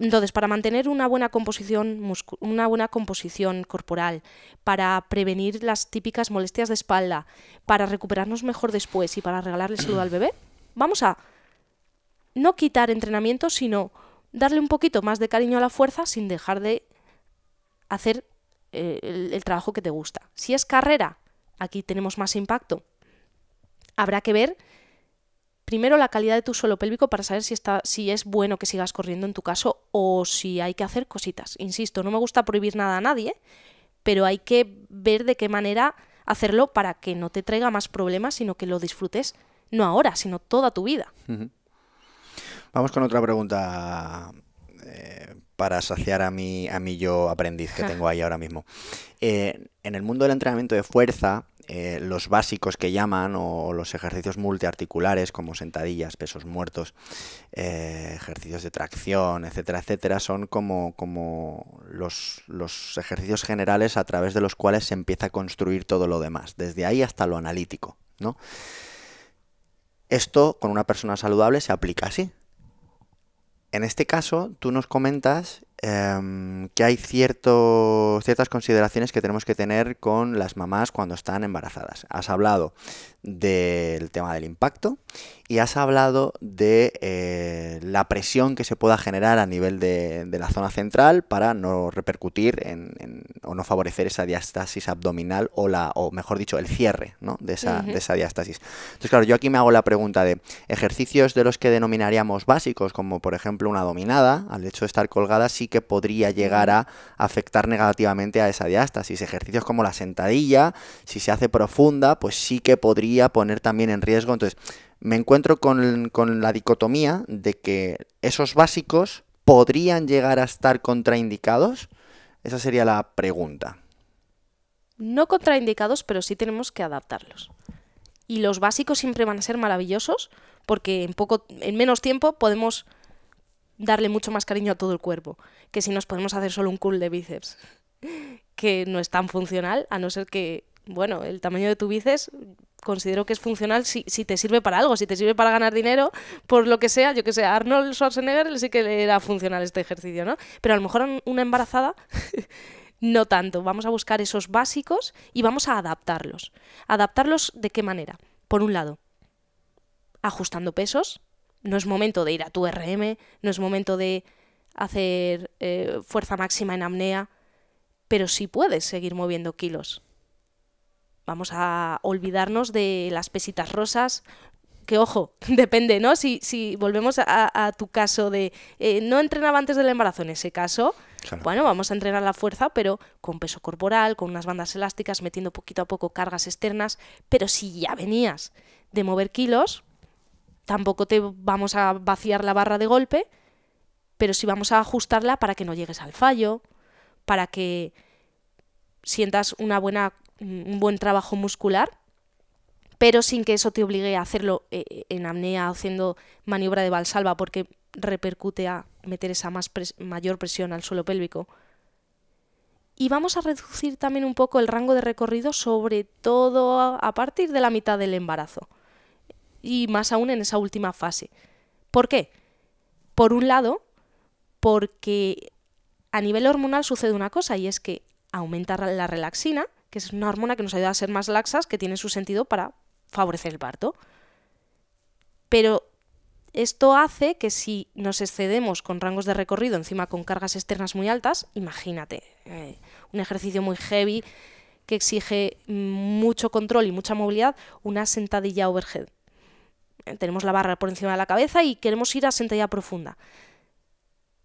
A: Entonces, para mantener una buena composición, una buena composición corporal, para prevenir las típicas molestias de espalda, para recuperarnos mejor después y para regalarle salud al bebé, vamos a no quitar entrenamiento, sino darle un poquito más de cariño a la fuerza sin dejar de hacer eh, el, trabajo que te gusta. Si es carrera, aquí tenemos más impacto. Habrá que ver primero la calidad de tu suelo pélvico para saber si, está, si es bueno que sigas corriendo en tu caso o si hay que hacer cositas. Insisto, no me gusta prohibir nada a nadie, pero hay que ver de qué manera hacerlo para que no te traiga más problemas, sino que lo disfrutes no ahora, sino toda tu vida.
B: Vamos con otra pregunta eh, para saciar a mi, a yo aprendiz que tengo ahí ahora mismo. Eh, en el mundo del entrenamiento de fuerza, eh, los básicos que llaman o los ejercicios multiarticulares como sentadillas, pesos muertos, ejercicios de tracción, etcétera, etcétera, son como, como los, los, ejercicios generales a través de los cuales se empieza a construir todo lo demás, desde ahí hasta lo analítico, ¿no? Esto con una persona saludable se aplica así, en este caso, tú nos comentas em, que hay ciertas consideraciones que tenemos que tener con las mamás cuando están embarazadas. Has hablado del tema del impacto y has hablado de eh, la presión que se pueda generar a nivel de, la zona central para no repercutir o no favorecer esa diastasis abdominal o, la, o mejor dicho, el cierre de, esa, diástasis. de esa diastasis. Entonces, claro, yo aquí me hago la pregunta de ejercicios de los que denominaríamos básicos, como por ejemplo una dominada, al hecho de estar colgada sí que podría llegar a afectar negativamente a esa diástasis Ejercicios como la sentadilla, si se hace profunda, pues sí que podría poner también en riesgo. Entonces, me encuentro con, con la dicotomía de que esos básicos podrían llegar a estar contraindicados. Esa sería la pregunta.
A: No contraindicados, pero sí tenemos que adaptarlos. Y los básicos siempre van a ser maravillosos porque en, poco, en menos tiempo podemos darle mucho más cariño a todo el cuerpo que si nos podemos hacer solo un cool de bíceps, que no es tan funcional, a no ser que bueno, el tamaño de tu bíceps considero que es funcional si, te sirve para algo, si te sirve para ganar dinero, por lo que sea, yo que sé, Arnold Schwarzenegger sí que le era funcional este ejercicio, ¿no? Pero a lo mejor una embarazada no tanto. Vamos a buscar esos básicos y vamos a adaptarlos. ¿Adaptarlos de qué manera? Por un lado, ajustando pesos. No es momento de ir a tu RM, no es momento de hacer eh, fuerza máxima en apnea, pero sí puedes seguir moviendo kilos vamos a olvidarnos de las pesitas rosas, que ojo, depende, ¿no? Si, si volvemos a, tu caso de eh, no entrenaba antes del embarazo en ese caso, bueno, vamos a entrenar la fuerza, pero con peso corporal, con unas bandas elásticas, metiendo poquito a poco cargas externas, pero si ya venías de mover kilos, tampoco te vamos a vaciar la barra de golpe, pero sí vamos a ajustarla para que no llegues al fallo, para que sientas una buena un buen trabajo muscular, pero sin que eso te obligue a hacerlo eh, en apnea haciendo maniobra de valsalva, porque repercute a meter esa mayor presión al suelo pélvico. Y vamos a reducir también un poco el rango de recorrido, sobre todo a partir de la mitad del embarazo. Y más aún en esa última fase. ¿Por qué? Por un lado, porque a nivel hormonal sucede una cosa y es que aumenta la relaxina, que es una hormona que nos ayuda a ser más laxas, que tiene su sentido para favorecer el parto. Pero esto hace que si nos excedemos con rangos de recorrido, encima con cargas externas muy altas, imagínate, eh, un ejercicio muy heavy que exige mucho control y mucha movilidad, una sentadilla overhead. Eh, tenemos la barra por encima de la cabeza y queremos ir a sentadilla profunda.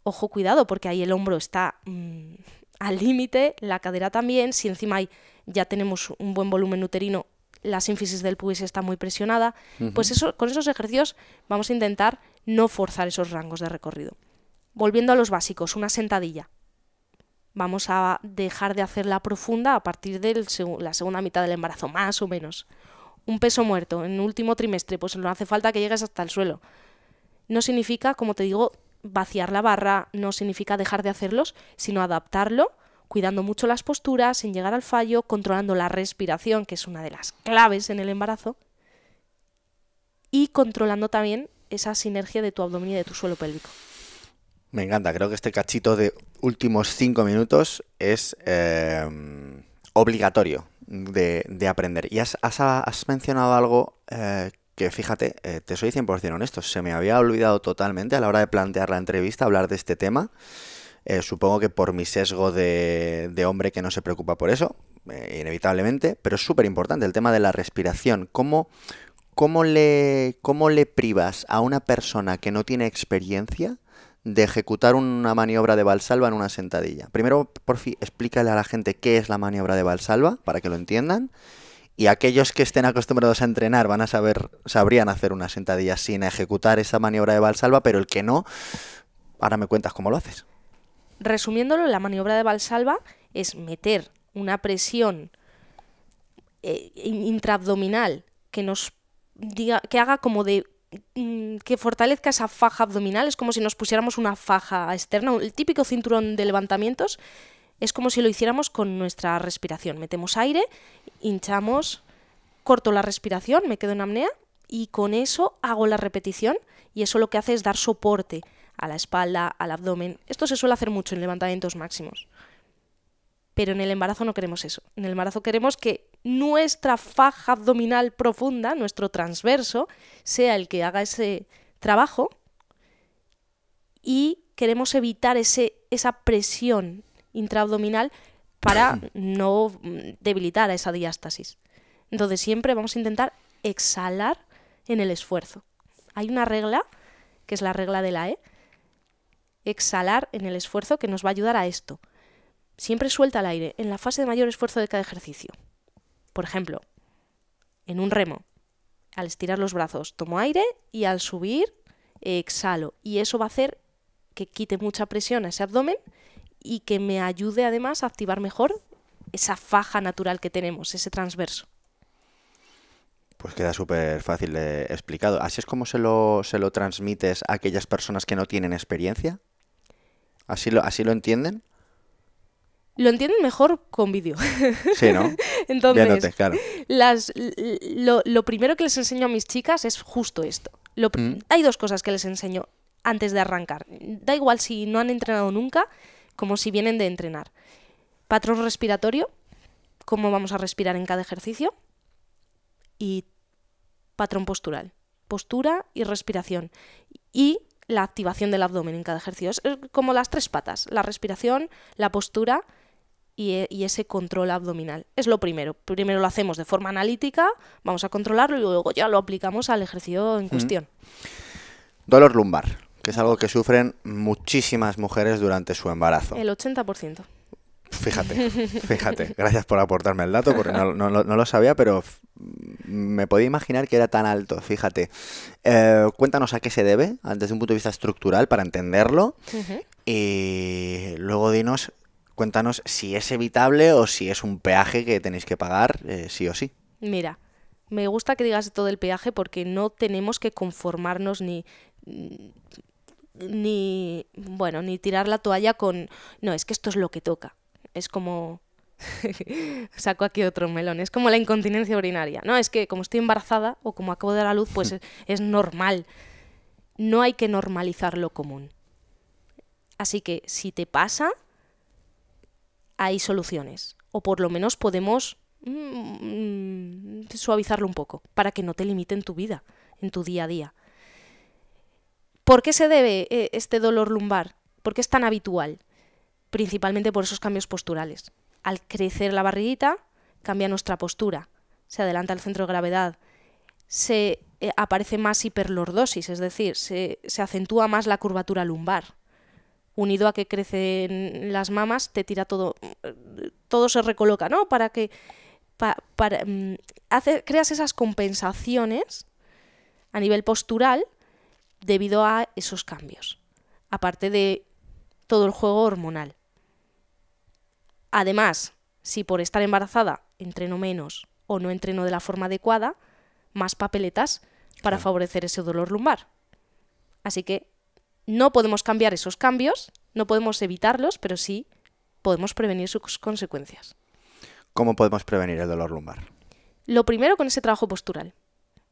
A: Ojo, cuidado, porque ahí el hombro está mm, al límite, la cadera también, si encima hay ya tenemos un buen volumen uterino, la sínfisis del pubis está muy presionada, pues eso, con esos ejercicios vamos a intentar no forzar esos rangos de recorrido. Volviendo a los básicos, una sentadilla. Vamos a dejar de hacerla profunda a partir de la segunda mitad del embarazo, más o menos. Un peso muerto en último trimestre, pues no hace falta que llegues hasta el suelo. No significa, como te digo, vaciar la barra, no significa dejar de hacerlos, sino adaptarlo cuidando mucho las posturas, sin llegar al fallo, controlando la respiración, que es una de las claves en el embarazo, y controlando también esa sinergia de tu abdomen y de tu suelo pélvico.
B: Me encanta, creo que este cachito de últimos cinco minutos es eh, obligatorio de, aprender. Y has, mencionado algo eh, que, fíjate, eh, te soy 100% honesto, se me había olvidado totalmente a la hora de plantear la entrevista hablar de este tema. Eh, supongo que por mi sesgo de, hombre que no se preocupa por eso, eh, inevitablemente, pero es súper importante el tema de la respiración. ¿Cómo, le, ¿Cómo le privas a una persona que no tiene experiencia de ejecutar una maniobra de Valsalva en una sentadilla. Primero, por fin, explícale a la gente qué es la maniobra de Valsalva, para que lo entiendan. Y aquellos que estén acostumbrados a entrenar van a saber, sabrían hacer una sentadilla sin ejecutar esa maniobra de Valsalva, pero el que no, ahora me cuentas cómo lo haces.
A: Resumiéndolo, la maniobra de Valsalva es meter una presión eh, intraabdominal que nos diga, que haga como de mm, que fortalezca esa faja abdominal, es como si nos pusiéramos una faja externa, el típico cinturón de levantamientos, es como si lo hiciéramos con nuestra respiración. Metemos aire, hinchamos, corto la respiración, me quedo en apnea y con eso hago la repetición y eso lo que hace es dar soporte a la espalda, al abdomen. Esto se suele hacer mucho en levantamientos máximos. Pero en el embarazo no queremos eso. En el embarazo queremos que nuestra faja abdominal profunda, nuestro transverso, sea el que haga ese trabajo y queremos evitar ese, esa presión intraabdominal para no mm, debilitar a esa diástasis. Entonces siempre vamos a intentar exhalar en el esfuerzo. Hay una regla, que es la regla de la E, exhalar en el esfuerzo que nos va a ayudar a esto. Siempre suelta el aire en la fase de mayor esfuerzo de cada ejercicio. Por ejemplo, en un remo, al estirar los brazos, tomo aire y al subir, exhalo. Y eso va a hacer que quite mucha presión a ese abdomen y que me ayude además a activar mejor esa faja natural que tenemos, ese transverso.
B: Pues queda súper fácil de explicado. ¿Así es como se lo, se lo transmites a aquellas personas que no tienen experiencia? ¿Así lo, entienden?
A: Lo entienden mejor con vídeo. Sí, ¿no? Entonces, las, lo, primero que les enseño a mis chicas es justo esto. Mm. Hay dos cosas que les enseño antes de arrancar. Da igual si no han entrenado nunca, como si vienen de entrenar. Patrón respiratorio, cómo vamos a respirar en cada ejercicio. Y patrón postural. Postura y respiración. Y la activación del abdomen en cada ejercicio. Es como las tres patas, la respiración, la postura e, y, ese control abdominal. Es lo primero. Primero lo hacemos de forma analítica, vamos a controlarlo y luego ya lo aplicamos al ejercicio en cuestión.
B: Dolor lumbar, que es algo que sufren muchísimas mujeres durante su embarazo. El
A: 80%.
B: Fíjate, fíjate. Gracias por aportarme el dato, porque no, lo sabía, pero me podía imaginar que era tan alto, fíjate. Eh, cuéntanos a qué se debe, desde un punto de vista estructural, para entenderlo. Y luego dinos, cuéntanos si es evitable o si es un peaje que tenéis que pagar, eh, sí o sí.
A: Mira, me gusta que digas todo el peaje porque no tenemos que conformarnos ni ni bueno ni tirar la toalla con no es que esto es lo que toca es como... Saco aquí otro melón. Es como la incontinencia urinaria. No, es que como estoy embarazada o como acabo de dar a luz, pues es, normal. No hay que normalizar lo común. Así que si te pasa, hay soluciones. O por lo menos podemos mm, suavizarlo un poco para que no te limite en tu vida, en tu día a día. ¿Por qué se debe eh, este dolor lumbar? ¿Por qué es tan habitual? principalmente por esos cambios posturales. Al crecer la barriguita, cambia nuestra postura, se adelanta el centro de gravedad, se eh, aparece más hiperlordosis, es decir, se, acentúa más la curvatura lumbar unido a que crecen las mamas, te tira todo, todo se recoloca, ¿no? Para que para, mm, creas esas compensaciones a nivel postural debido a esos cambios, aparte de todo el juego hormonal. Además, si por estar embarazada entreno menos o no entreno de la forma adecuada, más papeletas para favorecer ese dolor lumbar. Así que no podemos cambiar esos cambios, no podemos evitarlos, pero sí podemos prevenir sus consecuencias.
B: ¿Cómo podemos prevenir el dolor lumbar?
A: Lo primero con ese trabajo postural.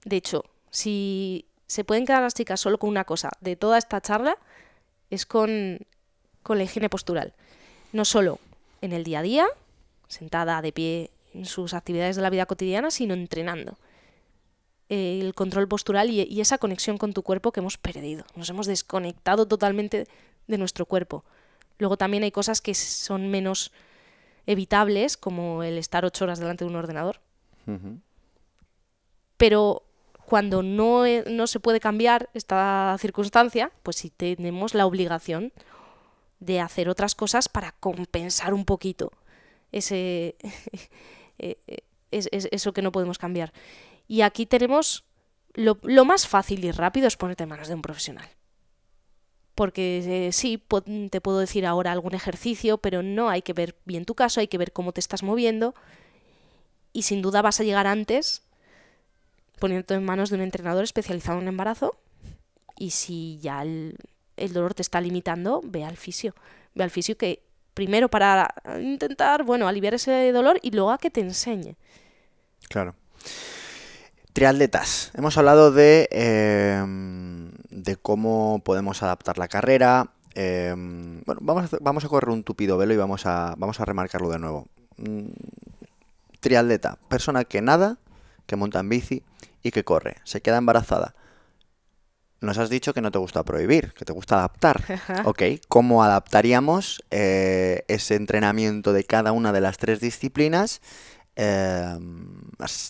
A: De hecho, si se pueden quedar las chicas solo con una cosa de toda esta charla, es con, con la higiene postural. No solo en el día a día, sentada de pie en sus actividades de la vida cotidiana, sino entrenando el control postural y, esa conexión con tu cuerpo que hemos perdido. Nos hemos desconectado totalmente de nuestro cuerpo. Luego también hay cosas que son menos evitables, como el estar ocho horas delante de un ordenador. Pero cuando no, eh, no, se puede cambiar esta circunstancia, pues sí tenemos la obligación de hacer otras cosas para compensar un poquito ese, eh, eh, es, eso que no podemos cambiar. Y aquí tenemos lo, más fácil y rápido es ponerte en manos de un profesional. Porque eh, sí, te puedo decir ahora algún ejercicio, pero no hay que ver bien tu caso, hay que ver cómo te estás moviendo y sin duda vas a llegar antes poniéndote en manos de un entrenador especializado en embarazo y si ya el, el dolor te está limitando, ve al fisio. Ve al fisio que primero para intentar, bueno, aliviar ese dolor y luego a que te enseñe.
B: Claro. Triatletas. Hemos hablado de, em, de cómo podemos adaptar la carrera. Em, bueno, vamos a, vamos a correr un tupido velo y vamos a, vamos a remarcarlo de nuevo. Mm, Triatleta, persona que nada, que monta en bici y que corre. Se queda embarazada nos has dicho que no te gusta prohibir, que te gusta adaptar. Ok, ¿cómo adaptaríamos eh, ese entrenamiento de cada una de las tres disciplinas? Eh,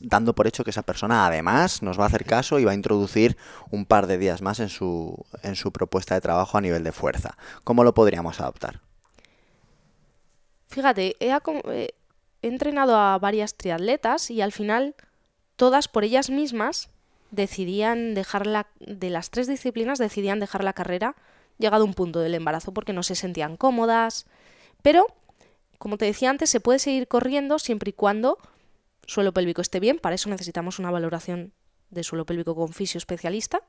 B: dando por hecho que esa persona además nos va a hacer caso y va a introducir un par de días más en su, en su propuesta de trabajo a nivel de fuerza. ¿Cómo lo podríamos adaptar?
A: Fíjate, he eh, entrenado a varias triatletas y al final todas por ellas mismas decidían dejarla de las tres disciplinas decidían dejar la carrera llegado un punto del embarazo porque no se sentían cómodas. Pero, como te decía antes, se puede seguir corriendo siempre y cuando suelo pélvico esté bien. Para eso necesitamos una valoración de suelo pélvico con fisio especialista,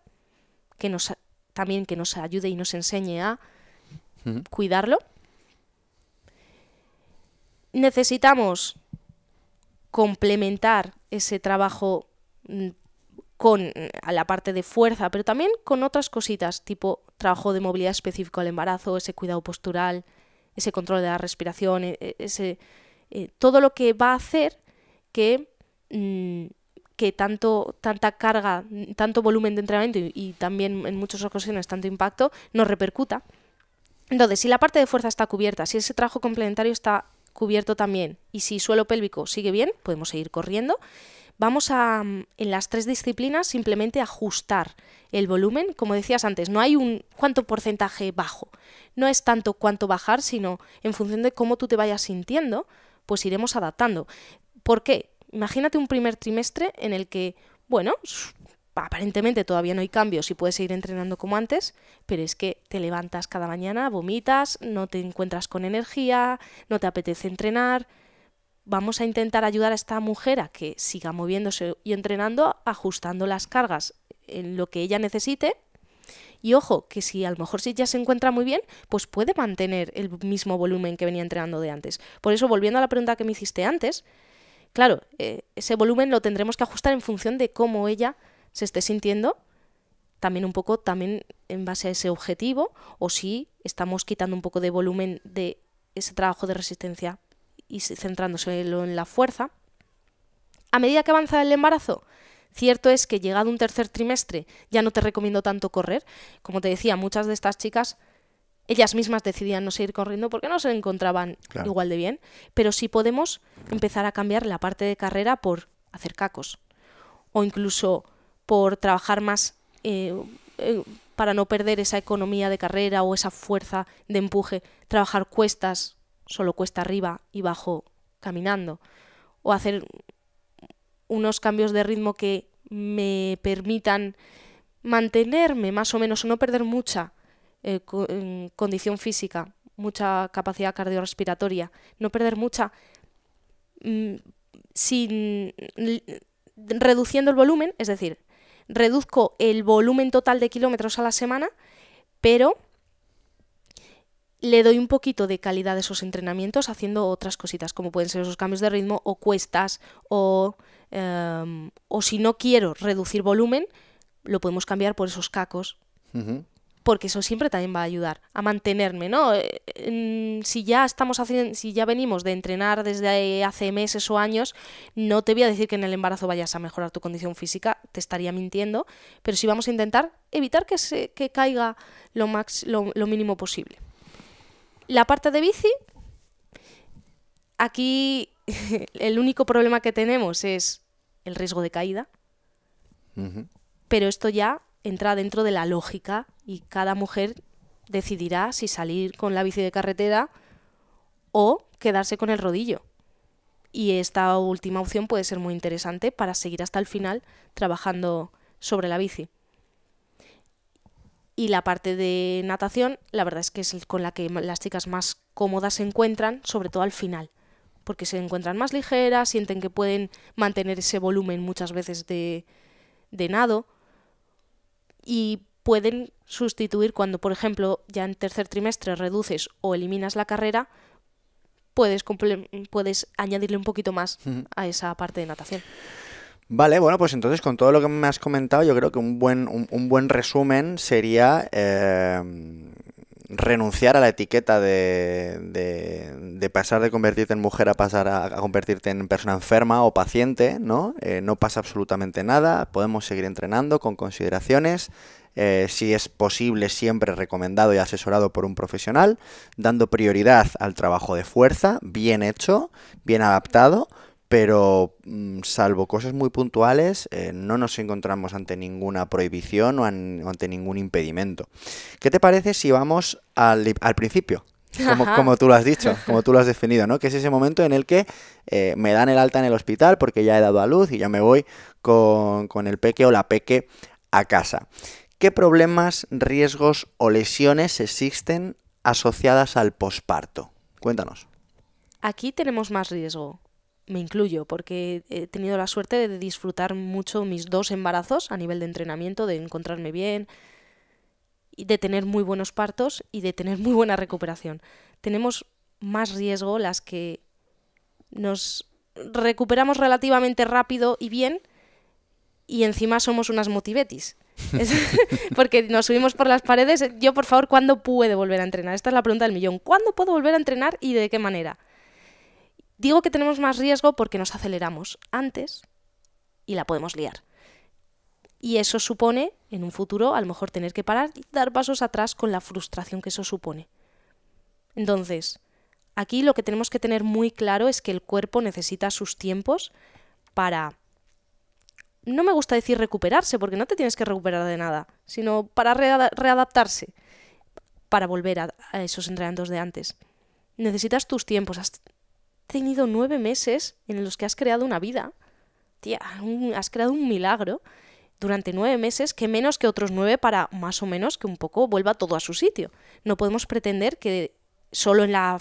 A: que nos, también que nos ayude y nos enseñe a cuidarlo. Necesitamos complementar ese trabajo mm, con mm, la parte de fuerza, pero también con otras cositas, tipo trabajo de movilidad específico al embarazo, ese cuidado postural, ese control de la respiración, e, e, ese, eh, todo lo que va a hacer que, mm, que tanto, tanta carga, mm, tanto volumen de entrenamiento y, y también en muchas ocasiones tanto impacto nos repercuta. Entonces, si la parte de fuerza está cubierta, si ese trabajo complementario está cubierto también y si suelo pélvico sigue bien, podemos seguir corriendo Vamos a, en las tres disciplinas, simplemente ajustar el volumen. Como decías antes, no hay un cuánto porcentaje bajo. No es tanto cuánto bajar, sino en función de cómo tú te vayas sintiendo, pues iremos adaptando. ¿Por qué? Imagínate un primer trimestre en el que, bueno, aparentemente todavía no hay cambios y puedes seguir entrenando como antes, pero es que te levantas cada mañana, vomitas, no te encuentras con energía, no te apetece entrenar, vamos a intentar ayudar a esta mujer a que siga moviéndose y entrenando, ajustando las cargas en lo que ella necesite. Y ojo, que si a lo mejor si ya se encuentra muy bien, pues puede mantener el mismo volumen que venía entrenando de antes. Por eso, volviendo a la pregunta que me hiciste antes, claro, eh, ese volumen lo tendremos que ajustar en función de cómo ella se esté sintiendo, también un poco también en base a ese objetivo, o si estamos quitando un poco de volumen de ese trabajo de resistencia y centrándoselo en la fuerza. A medida que avanza el embarazo, Cierto es que llegado un tercer trimestre ya no te recomiendo tanto correr. Como te decía, muchas de estas chicas, ellas mismas decidían no seguir corriendo porque no se encontraban igual de bien. Pero sí podemos empezar a cambiar la parte de carrera por hacer cacos. O incluso por trabajar más eh, eh, para no perder esa economía de carrera o esa fuerza de empuje. Trabajar cuestas, solo cuesta arriba y bajo caminando, o hacer unos cambios de ritmo que me permitan mantenerme más o menos o no perder mucha eh, condición física, mucha capacidad cardiorrespiratoria, no perder mucha mm, sin reduciendo el volumen, es decir, reduzco el volumen total de kilómetros a la semana, pero le doy un poquito de calidad a esos entrenamientos haciendo otras cositas, como pueden ser esos cambios de ritmo o cuestas o, em, si no quiero reducir volumen, lo podemos cambiar por esos cacos. Porque eso siempre también va a ayudar a mantenerme, ¿no? Eh, si ya estamos haciendo, si ya venimos de entrenar desde hace meses o años, no te voy a decir que en el embarazo vayas a mejorar tu condición física, te estaría mintiendo, pero sí vamos a intentar evitar que se que caiga lo, lo mínimo posible la parte de bici, aquí el único problema que tenemos es el riesgo de caída, pero esto ya entra dentro de la lógica y cada mujer decidirá si salir con la bici de carretera o quedarse con el rodillo. Y esta última opción puede ser muy interesante para seguir hasta el final trabajando sobre la bici y la parte de natación, la verdad es que es con la que las chicas más cómodas se encuentran, sobre todo al final, porque se encuentran más ligeras, sienten que pueden mantener ese volumen muchas veces de, de nado y pueden sustituir cuando, por ejemplo, ya en tercer trimestre reduces o eliminas la carrera, puedes, puedes añadirle un poquito más a esa parte de natación.
B: Vale, bueno, pues entonces con todo lo que me has comentado, yo creo que un buen, un, buen resumen sería eh, renunciar a la etiqueta de, de, pasar de convertirte en mujer a pasar a, convertirte en persona enferma o paciente, ¿no? Eh, no pasa absolutamente nada, podemos seguir entrenando con consideraciones. Eh, si es posible, siempre recomendado y asesorado por un profesional, dando prioridad al trabajo de fuerza, bien hecho, bien adaptado, pero mm, salvo cosas muy puntuales, eh, no nos encontramos ante ninguna prohibición o, ante ningún impedimento. ¿Qué te parece si vamos al, principio? Como, tú lo has dicho, como tú lo has definido, ¿no? Que es ese momento en el que eh, me dan el alta en el hospital porque ya he dado a luz y ya me voy con, con el peque o la peque a casa. ¿Qué problemas, riesgos o lesiones existen asociadas al posparto? Cuéntanos.
A: Aquí tenemos más riesgo me incluyo, porque he tenido la suerte de disfrutar mucho mis dos embarazos a nivel de entrenamiento, de encontrarme bien, y de tener muy buenos partos y de tener muy buena recuperación. Tenemos más riesgo las que nos recuperamos relativamente rápido y bien y encima somos unas motivetis. porque nos subimos por las paredes. Yo, por favor, ¿cuándo puedo volver a entrenar? Esta es la pregunta del millón. ¿Cuándo puedo volver a entrenar y de qué manera? Digo que tenemos más riesgo porque nos aceleramos antes y la podemos liar. Y eso supone, en un futuro, a lo mejor tener que parar y dar pasos atrás con la frustración que eso supone. Entonces, aquí lo que tenemos que tener muy claro es que el cuerpo necesita sus tiempos para... No me gusta decir recuperarse, porque no te tienes que recuperar de nada, sino para readaptarse, para volver a esos entrenamientos de antes. Necesitas tus tiempos, tenido nueve meses en los que has creado una vida, tía, has creado un milagro durante nueve meses, que menos que otros nueve para más o menos que un poco vuelva todo a su sitio. No podemos pretender que solo en la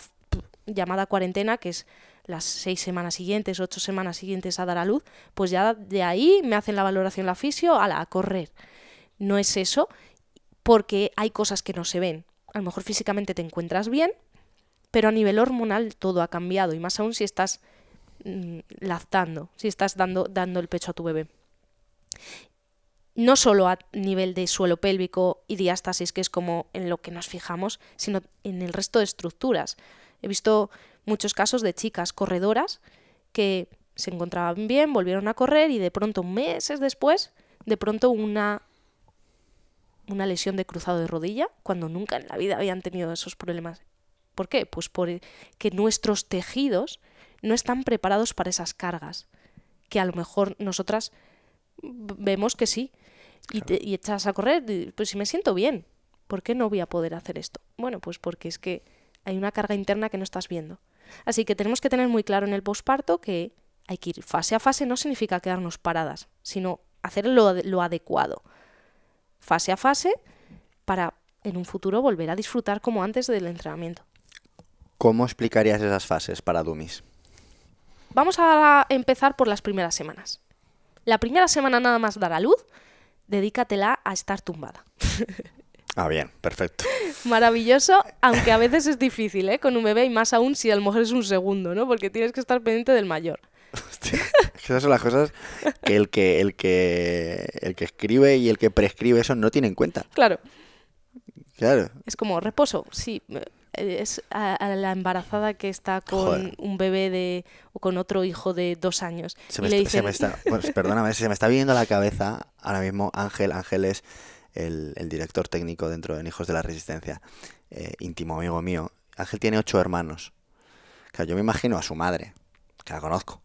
A: llamada cuarentena, que es las seis semanas siguientes, ocho semanas siguientes a dar a luz, pues ya de ahí me hacen la valoración la fisio a la a correr. No es eso, porque hay cosas que no se ven. A lo mejor físicamente te encuentras bien, pero a nivel hormonal todo ha cambiado, y más aún si estás mm, lactando, si estás dando, dando el pecho a tu bebé. No solo a nivel de suelo pélvico y diástasis, que es como en lo que nos fijamos, sino en el resto de estructuras. He visto muchos casos de chicas corredoras que se encontraban bien, volvieron a correr y de pronto, meses después, de pronto una, una lesión de cruzado de rodilla, cuando nunca en la vida habían tenido esos problemas. ¿Por qué? Pues porque nuestros tejidos no están preparados para esas cargas, que a lo mejor nosotras vemos que sí, y, echas a correr, pues si me siento bien, ¿por qué no voy a poder hacer esto? Bueno, pues porque es que hay una carga interna que no estás viendo. Así que tenemos que tener muy claro en el posparto que hay que ir fase a fase, no significa quedarnos paradas, sino hacer lo adecuado. Fase a fase para en un futuro volver a disfrutar como antes del entrenamiento.
B: ¿Cómo explicarías esas fases para Dummies?
A: Vamos a empezar por las primeras semanas. La primera semana nada más dar a luz, dedícatela a estar tumbada.
B: Ah, bien, perfecto.
A: Maravilloso, aunque a veces es difícil, ¿eh? Con un bebé y más aún si a lo mejor es un segundo, ¿no? Porque tienes que estar pendiente del mayor. Hostia,
B: esas son las cosas que el que, el que el que escribe y el que prescribe eso no tiene en cuenta. Claro. Claro.
A: Es como reposo, sí, es a, la embarazada que está con un bebé de, o con otro hijo de dos años. Se me, y se me está, pues, perdóname,
B: se me está viniendo la cabeza ahora mismo Ángel. Ángel es el, director técnico dentro de Hijos de la Resistencia, eh, íntimo amigo mío. Ángel tiene ocho hermanos. Claro, yo me imagino a su madre, que la conozco.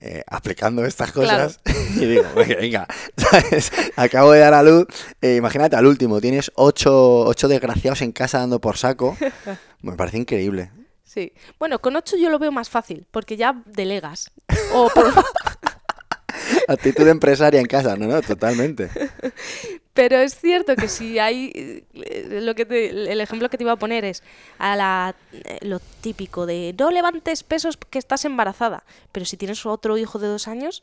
B: Eh, aplicando estas cosas y digo, venga, ¿sabes? acabo de dar a luz. Eh, imagínate al último, tienes ocho, desgraciados en casa dando por saco. Me parece increíble.
A: Sí. Bueno, con ocho yo lo veo más fácil, porque ya delegas.
B: Actitud empresaria en casa, no, no, totalmente.
A: Pero es cierto que si hay eh, lo que el ejemplo que te iba a poner es a eh, lo típico de no levantes pesos que estás embarazada, pero si tienes otro hijo de dos años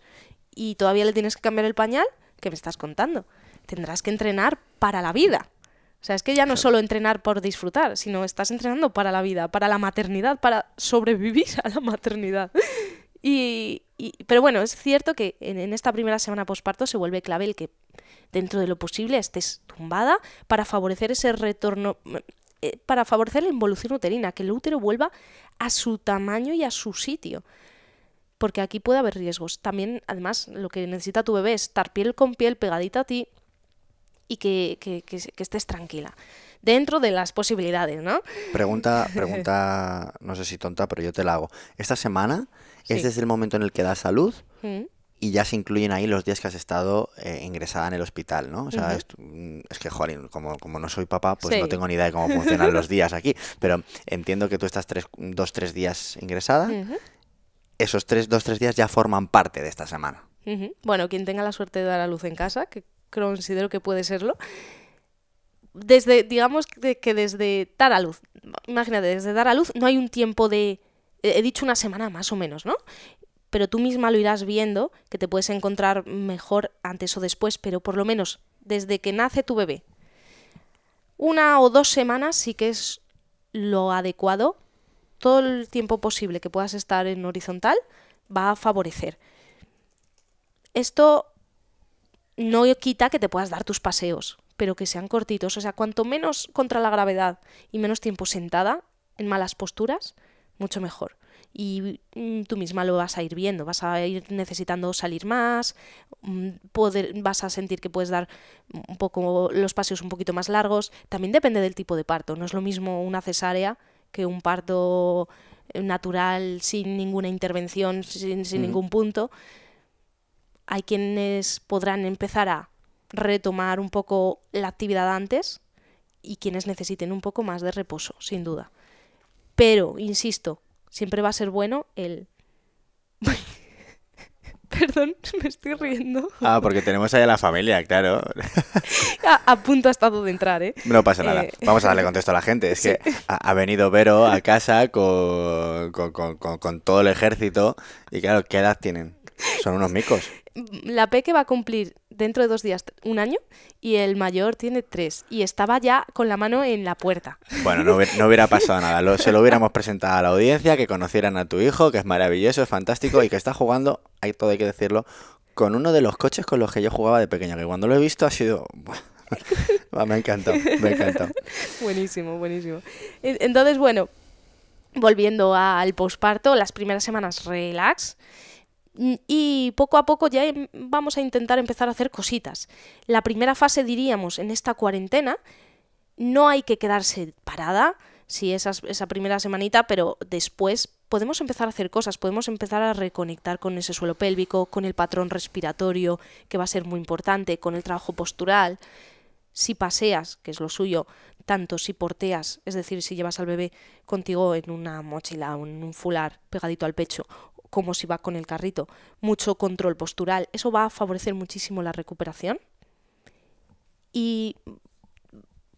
A: y todavía le tienes que cambiar el pañal, ¿qué me estás contando? Tendrás que entrenar para la vida. O sea, es que ya no es solo entrenar por disfrutar, sino estás entrenando para la vida, para la maternidad, para sobrevivir a la maternidad. Y, pero bueno, es cierto que en, en esta primera semana posparto se vuelve clave el que dentro de lo posible, estés tumbada para favorecer ese retorno, eh, para favorecer la involución uterina, que el útero vuelva a su tamaño y a su sitio. Porque aquí puede haber riesgos. También, además, lo que necesita tu bebé es estar piel con piel pegadita a ti y que, estés tranquila. Dentro de las posibilidades, ¿no?
B: Pregunta, pregunta, no sé si tonta, pero yo te la hago. Esta semana es desde el momento en el que da salud. Mm y ya se incluyen ahí los días que has estado eh, ingresada en el hospital, ¿no? O sea, mm, es, que, joder, como, como no soy papá, pues no tengo ni idea de cómo funcionan los días aquí, pero entiendo que tú estás tres, dos, tres días ingresada. Esos tres, dos, tres días ya forman parte de esta semana.
A: Bueno, quien tenga la suerte de dar a luz en casa, que considero que puede serlo, desde, digamos que desde dar a luz, imagínate, desde dar a luz no hay un tiempo de, he dicho una semana más o menos, ¿no? pero tú misma lo irás viendo, que te puedes encontrar mejor antes o después, pero por lo menos desde que nace tu bebé. Una o dos semanas sí que es lo adecuado. Todo el tiempo posible que puedas estar en horizontal va a favorecer. Esto no quita que te puedas dar tus paseos, pero que sean cortitos. O sea, cuanto menos contra la gravedad y menos tiempo sentada en malas posturas, mucho mejor y mm, tú misma lo vas a ir viendo, vas a ir necesitando salir más, mm, vas a sentir que puedes dar un poco los paseos un poquito más largos, también depende del tipo de parto, no es lo mismo una cesárea que un parto natural sin ninguna intervención, sin, ningún punto. Hay quienes podrán empezar a retomar un poco la actividad antes y quienes necesiten un poco más de reposo, sin duda. Pero, insisto, Siempre va a ser bueno el... Perdón, me estoy riendo.
B: Ah, porque tenemos ahí a la familia, claro.
A: A, punto ha estado de entrar, ¿eh? No pasa nada. Eh. Vamos a darle contexto a la gente. Es que
B: ha, venido Vero a casa con, con, con, todo el ejército y claro, ¿qué edad tienen? Son unos micos.
A: La p que va a cumplir dentro de dos días un año y el mayor tiene tres y estaba ya con la mano en la puerta.
B: Bueno, no, hubiera pasado nada, se lo hubiéramos presentado a la audiencia, que conocieran a tu hijo, que es maravilloso, es fantástico y que está jugando, hay todo hay que decirlo, con uno de los coches con los que yo jugaba de pequeño, que cuando lo he visto ha sido... me encantó, me encantó.
A: Buenísimo, buenísimo. E, entonces, bueno, volviendo al posparto, las primeras semanas relax. Mm, y poco a poco ya em, vamos a intentar empezar a hacer cositas. La primera fase diríamos en esta cuarentena, no hay que quedarse parada, si sí, esa, primera semanita, pero después podemos empezar a hacer cosas, podemos empezar a reconectar con ese suelo pélvico, con el patrón respiratorio, que va a ser muy importante, con el trabajo postural. Si paseas, que es lo suyo, tanto si porteas, es decir, si llevas al bebé contigo en una mochila o en un fular pegadito al pecho, como si va con el carrito, mucho control postural. Eso va a favorecer muchísimo la recuperación. Y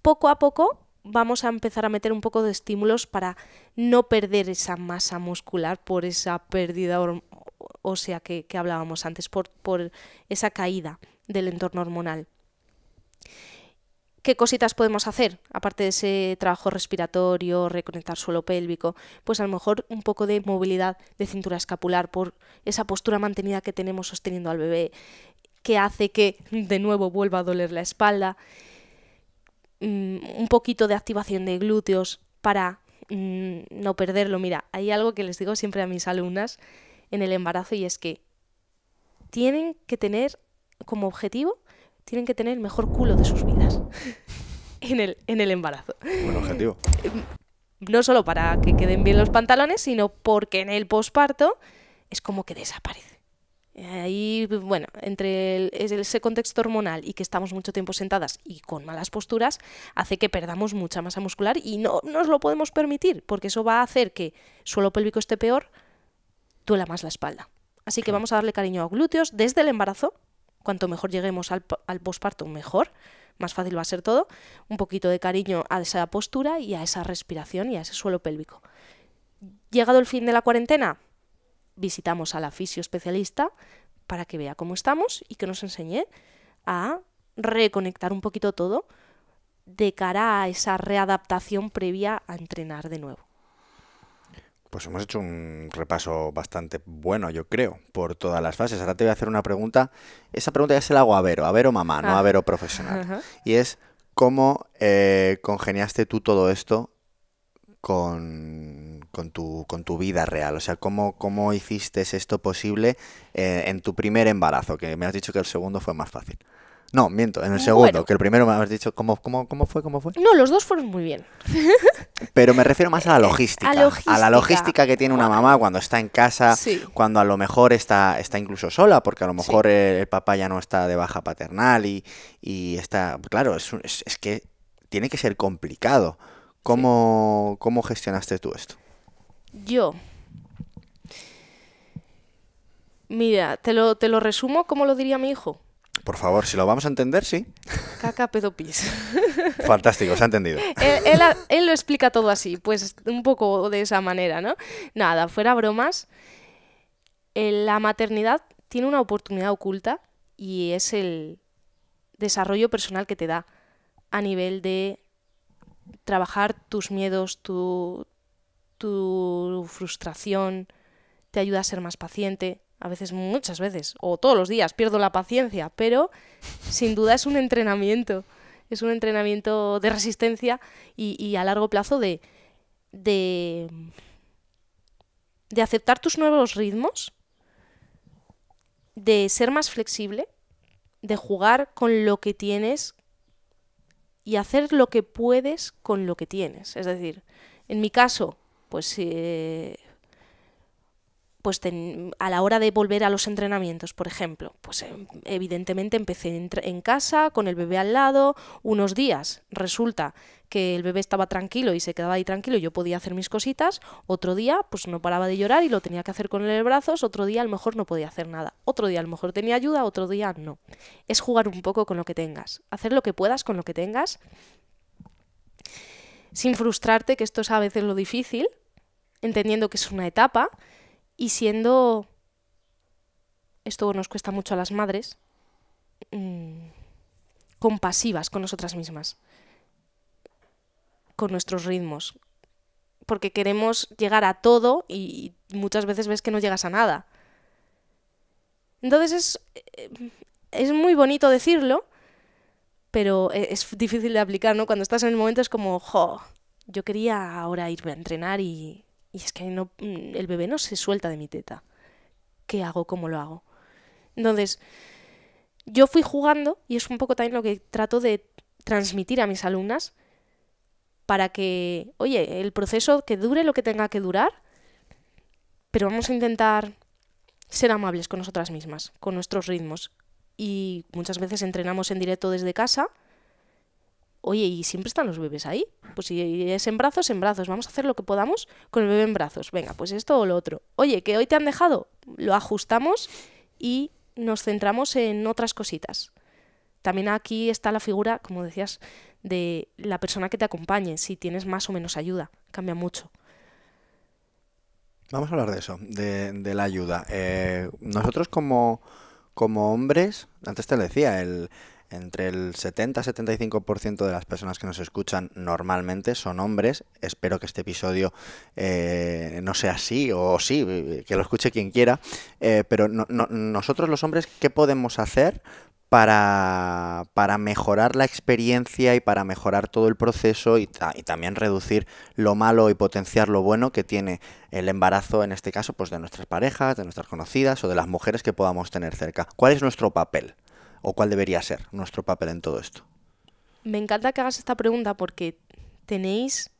A: poco a poco vamos a empezar a meter un poco de estímulos para no perder esa masa muscular por esa pérdida ósea que, que hablábamos antes, por esa caída del entorno hormonal. ¿Qué cositas podemos hacer? Aparte de ese trabajo respiratorio, reconectar suelo pélvico, pues a lo mejor un poco de movilidad de cintura escapular por esa postura mantenida que tenemos sosteniendo al bebé, que hace que de nuevo vuelva a doler la espalda. Mm, un poquito de activación de glúteos para mm, no perderlo. Mira, hay algo que les digo siempre a mis alumnas en el embarazo y es que tienen que tener como objetivo tienen que tener el mejor culo de sus vidas en, el, en el embarazo. Buen objetivo. No solo para que queden bien los pantalones, sino porque en el posparto es como que desaparece. Ahí, bueno, entre ese contexto hormonal y que estamos mucho tiempo sentadas y con malas posturas, hace que perdamos mucha masa muscular y no nos lo podemos permitir, porque eso va a hacer que suelo pélvico esté peor, duela más la espalda. Así que vamos a darle cariño a glúteos desde el embarazo, cuanto mejor lleguemos al, postparto, posparto, mejor, más fácil va a ser todo, un poquito de cariño a esa postura y a esa respiración y a ese suelo pélvico. Llegado el fin de la cuarentena, visitamos a la especialista para que vea cómo estamos y que nos enseñe a reconectar un poquito todo de cara a esa readaptación previa a entrenar de nuevo.
B: Pues hemos hecho un repaso bastante bueno, yo creo, por todas las fases. Ahora te voy a hacer una pregunta. Esa pregunta ya se la hago a Vero, a Vero mamá, no a ah. Vero profesional. Y es, ¿cómo eh, congeniaste tú todo esto con, con, tu, con tu vida real? O sea, ¿cómo, cómo hiciste esto posible eh, en tu primer embarazo? Que me has dicho que el segundo fue más fácil. No, miento, en el segundo, que el primero me habías dicho, ¿cómo, cómo, cómo fue? ¿Cómo fue?
A: No, los dos fueron muy bien.
B: Pero me refiero más a la logística. A, la logística que tiene una mamá cuando está en casa, cuando a lo mejor está, está incluso sola, porque a lo mejor el, papá ya no está de baja paternal y, está. Claro, es, es, que tiene que ser complicado. ¿Cómo, ¿Cómo gestionaste tú esto?
A: Yo. Mira, te lo, te lo resumo como lo diría mi hijo.
B: Por favor, si lo vamos a entender, sí.
A: Caca, pedo,
B: Fantástico, se ha entendido.
A: Él, lo explica todo así, pues un poco de esa manera, ¿no? Nada, fuera bromas, eh, la maternidad tiene una oportunidad oculta y es el desarrollo personal que te da a nivel de trabajar tus miedos, tu, tu frustración, te ayuda a ser más paciente, a veces muchas veces, o todos los días, pierdo la paciencia, pero sin duda es un entrenamiento, es un entrenamiento de resistencia y, y a largo plazo de, de, de aceptar tus nuevos ritmos, de ser más flexible, de jugar con lo que tienes y hacer lo que puedes con lo que tienes. Es decir, en mi caso, pues eh, pues a la hora de volver a los entrenamientos, por ejemplo, pues em, evidentemente empecé en, casa con el bebé al lado unos días. Resulta que el bebé estaba tranquilo y se quedaba ahí tranquilo y yo podía hacer mis cositas. Otro día, pues no paraba de llorar y lo tenía que hacer con el brazos. Otro día, a lo mejor no podía hacer nada. Otro día, a lo mejor tenía ayuda. Otro día, no. Es jugar un poco con lo que tengas. Hacer lo que puedas con lo que tengas. Sin frustrarte, que esto es a veces lo difícil. Entendiendo que es una etapa. Y siendo... Esto nos cuesta mucho a las madres. Mm, compasivas con nosotras mismas. Con nuestros ritmos. Porque queremos llegar a todo y muchas veces ves que no llegas a nada. Entonces es, eh, es muy bonito decirlo, pero e, es difícil de aplicar, ¿no? Cuando estás en el momento es como, jo, yo quería ahora irme a entrenar y y es que no, mm, el bebé no se suelta de mi teta. ¿Qué hago? ¿Cómo lo hago? Entonces, yo fui jugando y es un poco también lo que trato de transmitir a mis alumnas para que, oye, el proceso que dure lo que tenga que durar, pero vamos a intentar ser amables con nosotras mismas, con nuestros ritmos. Y muchas veces entrenamos en directo desde casa Oye, ¿y siempre están los bebés ahí? Pues si es en brazos, en brazos. Vamos a hacer lo que podamos con el bebé en brazos. Venga, pues esto o lo otro. Oye, que hoy te han dejado, lo ajustamos y nos centramos en otras cositas. También aquí está la figura, como decías, de la persona que te acompañe, si tienes más o menos ayuda. Cambia mucho.
B: Vamos a hablar de eso, de, la ayuda. Eh, nosotros como, como hombres, antes te lo decía, el, entre el 70-75% de las personas que nos escuchan normalmente son hombres. Espero que este episodio eh, no sea así o sí, que lo escuche quien quiera. Eh, pero nosotros los hombres, ¿qué podemos hacer para, mejorar la experiencia y para mejorar todo el proceso y, y, también reducir lo malo y potenciar lo bueno que tiene el embarazo, en este caso, pues de nuestras parejas, de nuestras conocidas o de las mujeres que podamos tener cerca. ¿Cuál es nuestro papel? o cuál debería ser nuestro papel en todo esto?
A: Me encanta que hagas esta pregunta porque tenéis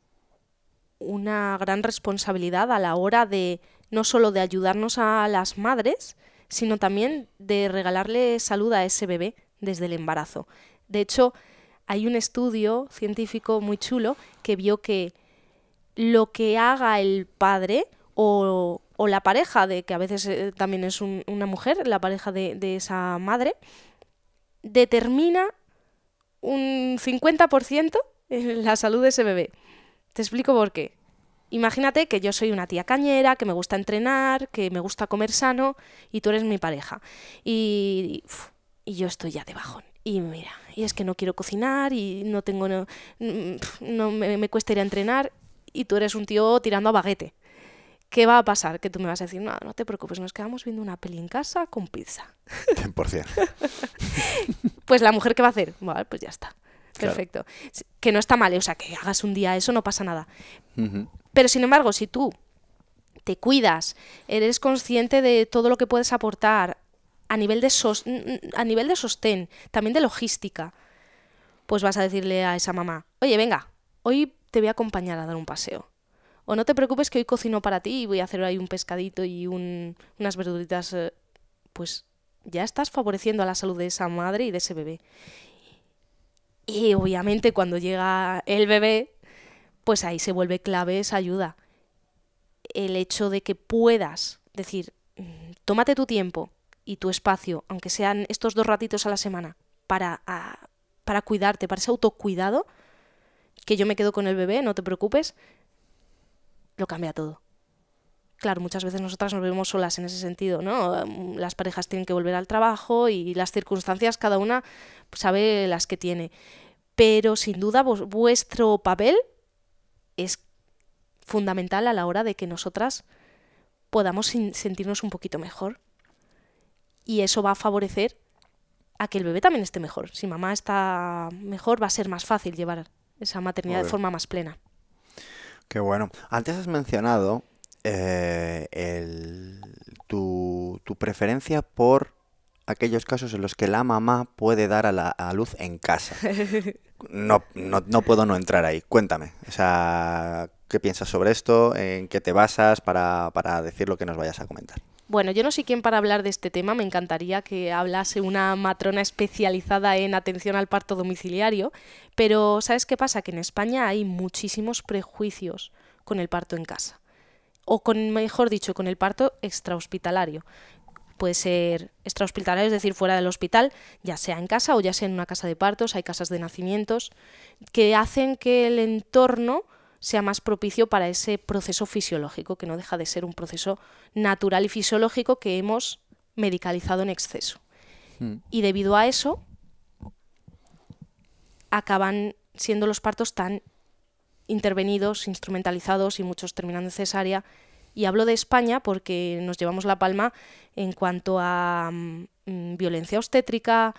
A: una gran responsabilidad a la hora de no solo de ayudarnos a las madres, sino también de regalarle salud a ese bebé desde el embarazo. De hecho, hay un estudio científico muy chulo que vio que lo que haga el padre o, o la pareja, de que a veces eh, también es una mujer, la pareja de esa madre, determina un 50% en la salud de ese bebé. Te explico por qué. Imagínate que yo soy una tía cañera, que me gusta entrenar, que me gusta comer sano y tú eres mi pareja. Y, y yo estoy ya de bajón. Y mira, y es que no quiero cocinar y no tengo. No, mm, me, me cuesta ir a entrenar y tú eres un tío tirando a baguete. ¿qué va a pasar? Que tú me vas a decir, no, no te preocupes, nos quedamos viendo una peli en casa con pizza. 100%. pues la mujer, ¿qué va a hacer? Vale, pues ya está. Perfecto. Que no está mal, ¿eh? o sea, que hagas un día eso, no pasa nada. Pero sin embargo, si tú te cuidas, eres consciente de todo lo que puedes aportar a nivel de, a nivel de sostén, también de logística, pues vas a decirle a esa mamá, oye, venga, hoy te voy a acompañar a dar un paseo o no te preocupes que hoy cocino para ti y voy a hacer ahí un pescadito y unas verduritas, eh, pues ya estás favoreciendo a la salud de esa madre y de ese bebé. Y obviamente cuando llega el bebé, pues ahí se vuelve clave esa ayuda. El hecho de que puedas decir, mm, tómate tu tiempo y tu espacio, aunque sean estos dos ratitos a la semana, para, ah, para cuidarte, para ese autocuidado, que yo me quedo con el bebé, no te preocupes, lo cambia todo. Claro, muchas veces nosotras nos vemos solas en ese sentido, ¿no? Mm, las parejas tienen que volver al trabajo y las circunstancias cada una sabe las que tiene. Pero sin duda vuestro papel es fundamental a la hora de que nosotras podamos sentirnos un poquito mejor. Y eso va a favorecer a que el bebé también esté mejor. Si mamá está mejor, va a ser más fácil llevar esa maternidad de forma más plena.
B: Qué bueno. Antes has mencionado eh, el, tu, preferencia por aquellos casos en los que la mamá puede dar a, la, luz en casa. No, no, no, puedo no entrar ahí. Cuéntame, o sea, ¿qué piensas sobre esto? ¿En qué te basas para, para decir lo que nos vayas a comentar?
A: Bueno, yo no sé quién para hablar de este tema, me encantaría que hablase una matrona especializada en atención al parto domiciliario, pero ¿sabes qué pasa? Que en España hay muchísimos prejuicios con el parto en casa, o con, mejor dicho, con el parto extrahospitalario. Puede ser extrahospitalario, es decir, fuera del hospital, ya sea en casa o ya sea en una casa de partos, hay casas de nacimientos, que hacen que el entorno sea más propicio para ese proceso fisiológico, que no deja de ser un proceso natural y fisiológico que hemos medicalizado en exceso. Hmm. Y debido a eso, acaban siendo los partos tan intervenidos, instrumentalizados y muchos terminando en cesárea. Y hablo de España porque nos llevamos la palma en cuanto a mm, violencia obstétrica,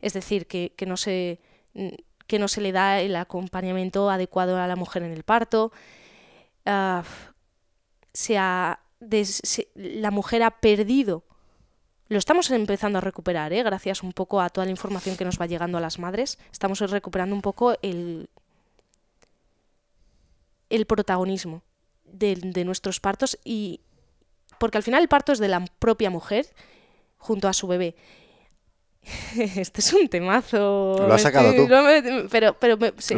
A: es decir, que, que no se mm, que no se le da el acompañamiento adecuado a la mujer en el parto, ah, la mujer ha perdido. Lo estamos empezando a recuperar, ¿eh? gracias un poco a toda la información que nos va llegando a las madres. Estamos recuperando un poco el, el protagonismo de, nuestros partos y porque al final el parto es de la propia mujer junto a su bebé este es un temazo. Lo has sacado este, tú. pero,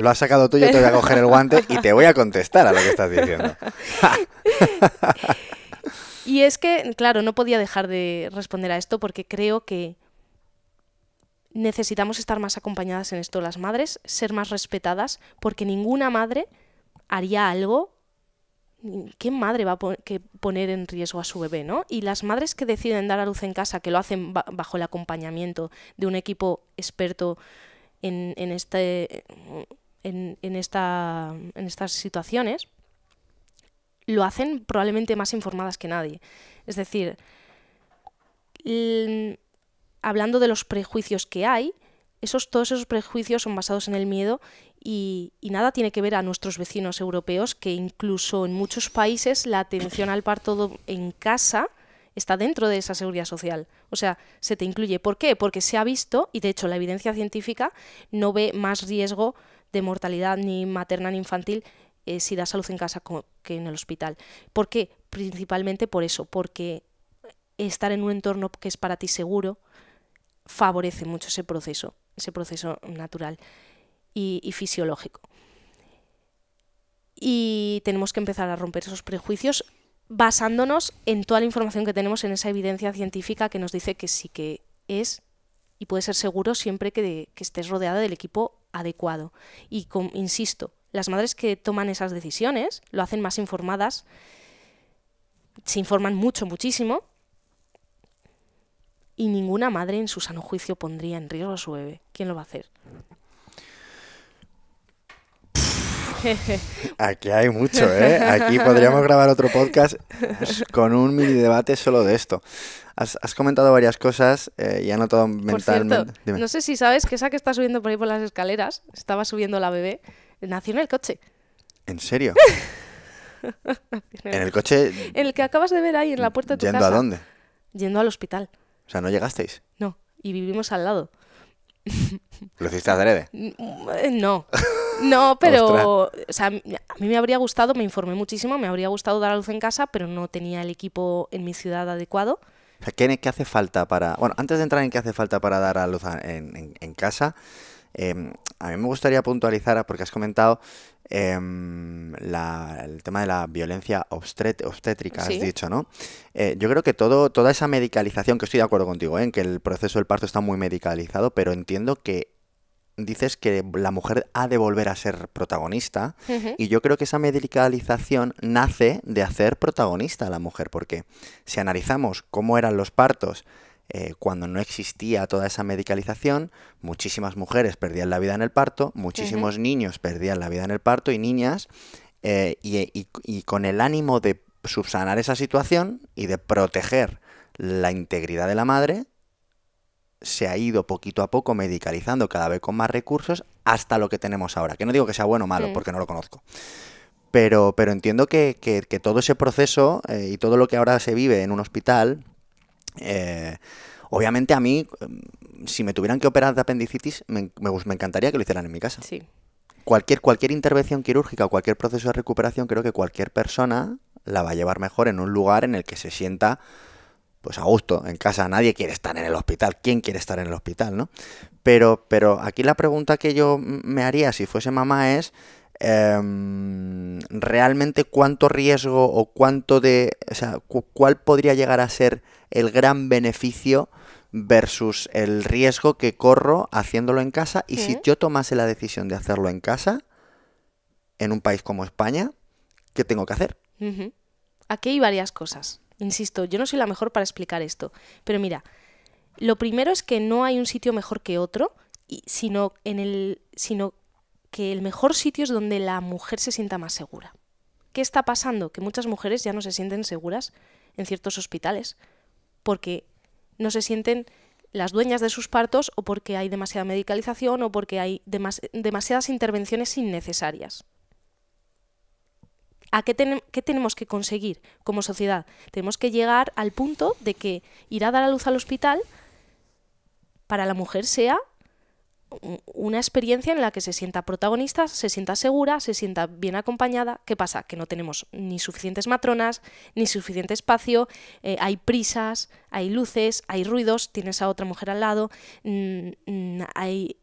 A: Lo has sacado tú, yo te voy a coger el guante
B: y te voy a contestar a lo que estás diciendo.
A: y es que, claro, no podía dejar de responder a esto porque creo que necesitamos estar más acompañadas en esto las madres, ser más respetadas, porque ninguna madre haría algo ¿qué madre va a poner en riesgo a su bebé? ¿no? Y las madres que deciden dar a luz en casa, que lo hacen bajo el acompañamiento de un equipo experto en, este, en, estas situaciones, lo hacen probablemente más informadas que nadie. Es decir, hablando de los prejuicios que hay, esos, todos esos prejuicios son basados en el miedo y, nada, tiene que ver a nuestros vecinos europeos que incluso en muchos países la atención al parto en casa está dentro de esa seguridad social. O sea, se te incluye. ¿Por qué? Porque se ha visto, y de hecho la evidencia científica no ve más riesgo de mortalidad ni materna ni infantil eh, si da salud en casa que en el hospital. ¿Por qué? Principalmente por eso, porque estar en un entorno que es para ti seguro favorece mucho ese proceso, ese proceso natural y, fisiológico. Y tenemos que empezar a romper esos prejuicios basándonos en toda la información que tenemos en esa evidencia científica que nos dice que sí que es y puede ser seguro siempre que, estés rodeada del equipo adecuado. Y insisto, las madres que toman esas decisiones lo hacen más informadas, se informan mucho, muchísimo, y ninguna madre en su sano juicio pondría en riesgo a su bebé. ¿Quién lo va a hacer?
B: Aquí hay mucho, ¿eh? Aquí podríamos grabar otro podcast con un mini debate solo de esto. Has, comentado varias cosas eh, y todo notado mentalmente. no
A: sé si sabes que esa que está subiendo por ahí por las escaleras, estaba subiendo la bebé, nació en el coche. ¿En serio? en el coche. En el que acabas de ver ahí en la puerta de tu casa. ¿Yendo a dónde? Yendo al hospital.
B: O sea, ¿no llegasteis?
A: No, y vivimos al lado.
B: ¿Lo hiciste adrede?
A: Mm, no. No, pero o sea, a mí me habría gustado, me informé muchísimo, me habría gustado dar a luz en casa, pero no tenía el equipo en mi ciudad adecuado.
B: ¿Qué, que hace falta para...? Bueno, antes de entrar en qué hace falta para dar a luz en casa, Em, a mí me gustaría puntualizar, porque has comentado em, el tema de la violencia obstétrica, has dicho, ¿no? Eh, yo creo que toda esa medicalización, que estoy de acuerdo contigo, ¿eh? en que el proceso del parto está muy medicalizado, pero entiendo que dices que la mujer ha de volver a ser protagonista y yo creo que esa medicalización nace de hacer protagonista a la mujer, porque si analizamos cómo eran los partos, eh, cuando no existía toda esa medicalización, muchísimas mujeres perdían la vida en el parto, muchísimos niños perdían la vida en el parto y niñas, eh, y, con el ánimo de subsanar esa situación y de proteger la integridad de la madre, se ha ido poquito a poco medicalizando cada vez con más recursos hasta lo que tenemos ahora. Que no digo que sea bueno o malo, porque no lo conozco. Pero, pero entiendo que, todo ese proceso eh, y todo lo que ahora se vive en un hospital eh, obviamente a mí, em, si me tuvieran que operar de apendicitis, me, me, encantaría que lo hicieran en mi casa. Cualquier, cualquier intervención quirúrgica, cualquier proceso de recuperación, creo que cualquier persona la va a llevar mejor en un lugar en el que se sienta pues a gusto, en casa nadie quiere estar en el hospital, ¿quién quiere estar en el hospital, no? Pero, pero aquí la pregunta que yo me haría si fuese mamá es, Em, realmente cuánto riesgo o cuánto de. O sea, cuál podría llegar a ser el gran beneficio versus el riesgo que corro haciéndolo en casa. Y si yo tomase la decisión de hacerlo en casa, en un país como España, ¿qué tengo que hacer?
A: Aquí hay varias cosas. Insisto, yo no soy la mejor para explicar esto. Pero mira, lo primero es que no hay un sitio mejor que otro, sino, en el, sino que el mejor sitio es donde la mujer se sienta más segura. ¿Qué está pasando? Que muchas mujeres ya no se sienten seguras en ciertos hospitales porque no se sienten las dueñas de sus partos o porque hay demasiada medicalización o porque hay demasiadas intervenciones innecesarias. ¿A qué, qué, tenemos que conseguir como sociedad? Tenemos que llegar al punto de que ir a dar a luz al hospital para la mujer sea una experiencia en la que se sienta protagonista, se sienta segura, se sienta bien acompañada. ¿Qué pasa? Que no tenemos ni suficientes matronas, ni suficiente espacio, eh, hay prisas, hay luces, hay ruidos, tienes a otra mujer al lado, mm, mm, hay...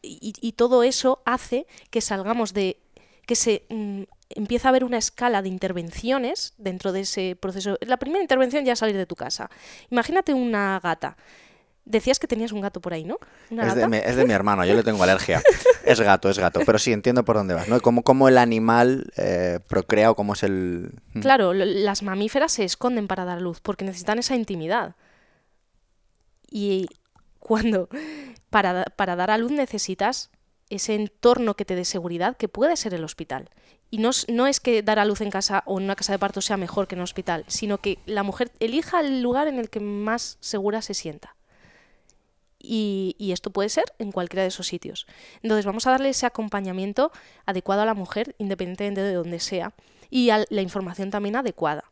A: Y, todo eso hace que salgamos de... que se mm, empieza a haber una escala de intervenciones dentro de ese proceso. La primera intervención ya es salir de tu casa. Imagínate una gata Decías que tenías un gato por ahí, ¿no? es, de
B: mi, hermano, yo le tengo alergia. Es gato, es gato, pero sí entiendo por dónde vas, ¿no? Como, como el animal eh, procrea o cómo es el... Mm.
A: Claro, las mamíferas se esconden para dar a luz porque necesitan esa intimidad. Y cuando para, dar a luz necesitas ese entorno que te dé seguridad que puede ser el hospital. Y no, no, es que dar a luz en casa o en una casa de parto sea mejor que en un hospital, sino que la mujer elija el lugar en el que más segura se sienta. Y, esto puede ser en cualquiera de esos sitios. Entonces vamos a darle ese acompañamiento adecuado a la mujer, independientemente de donde sea, y a la información también adecuada.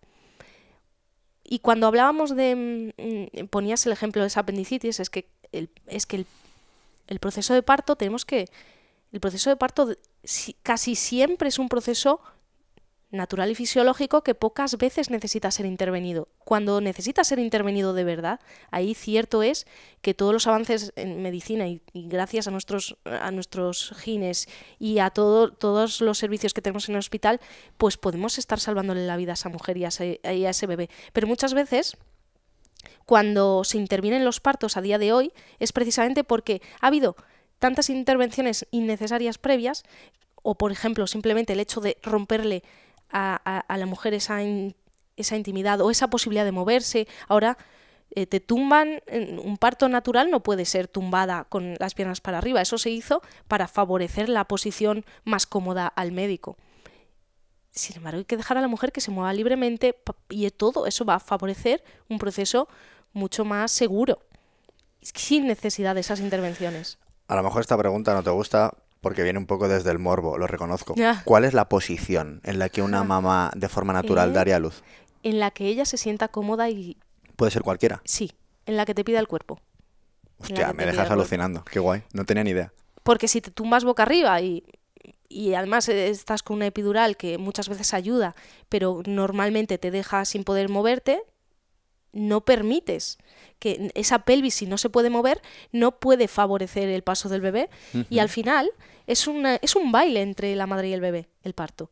A: Y cuando hablábamos de, mm, ponías el ejemplo de esa apendicitis, es que el, es que el, el proceso de parto tenemos que, el proceso de parto casi siempre es un proceso natural y fisiológico que pocas veces necesita ser intervenido. Cuando necesita ser intervenido de verdad, ahí cierto es que todos los avances en medicina y, gracias a nuestros, a nuestros gines y a todos los servicios que tenemos en el hospital, pues podemos estar salvándole la vida a esa mujer y a ese bebé. Pero muchas veces cuando se intervienen los partos a día de hoy es precisamente porque ha habido tantas intervenciones innecesarias previas o por ejemplo simplemente el hecho de romperle a, la mujer esa, esa intimidad o esa posibilidad de moverse. Ahora eh, te tumban, en un parto natural no puede ser tumbada con las piernas para arriba, eso se hizo para favorecer la posición más cómoda al médico. Sin embargo, hay que dejar a la mujer que se mueva libremente y todo eso va a favorecer un proceso mucho más seguro, sin necesidad de esas intervenciones.
B: A lo mejor esta pregunta no te gusta, porque viene un poco desde el morbo, lo reconozco. ¿Cuál es la posición en la que una ah. mamá de forma natural eh, daría luz?
A: En la que ella se sienta cómoda y...
B: Puede ser cualquiera. Sí,
A: en la que te pida el cuerpo. Hostia, me dejas alucinando.
B: Qué guay, no tenía ni idea.
A: Porque si te tumbas boca arriba y, además estás con una epidural que muchas veces ayuda, pero normalmente te deja sin poder moverte, no permites que esa pelvis, si no se puede mover, no puede favorecer el paso del bebé. Y al final, es, es un baile entre la madre y el bebé, el parto.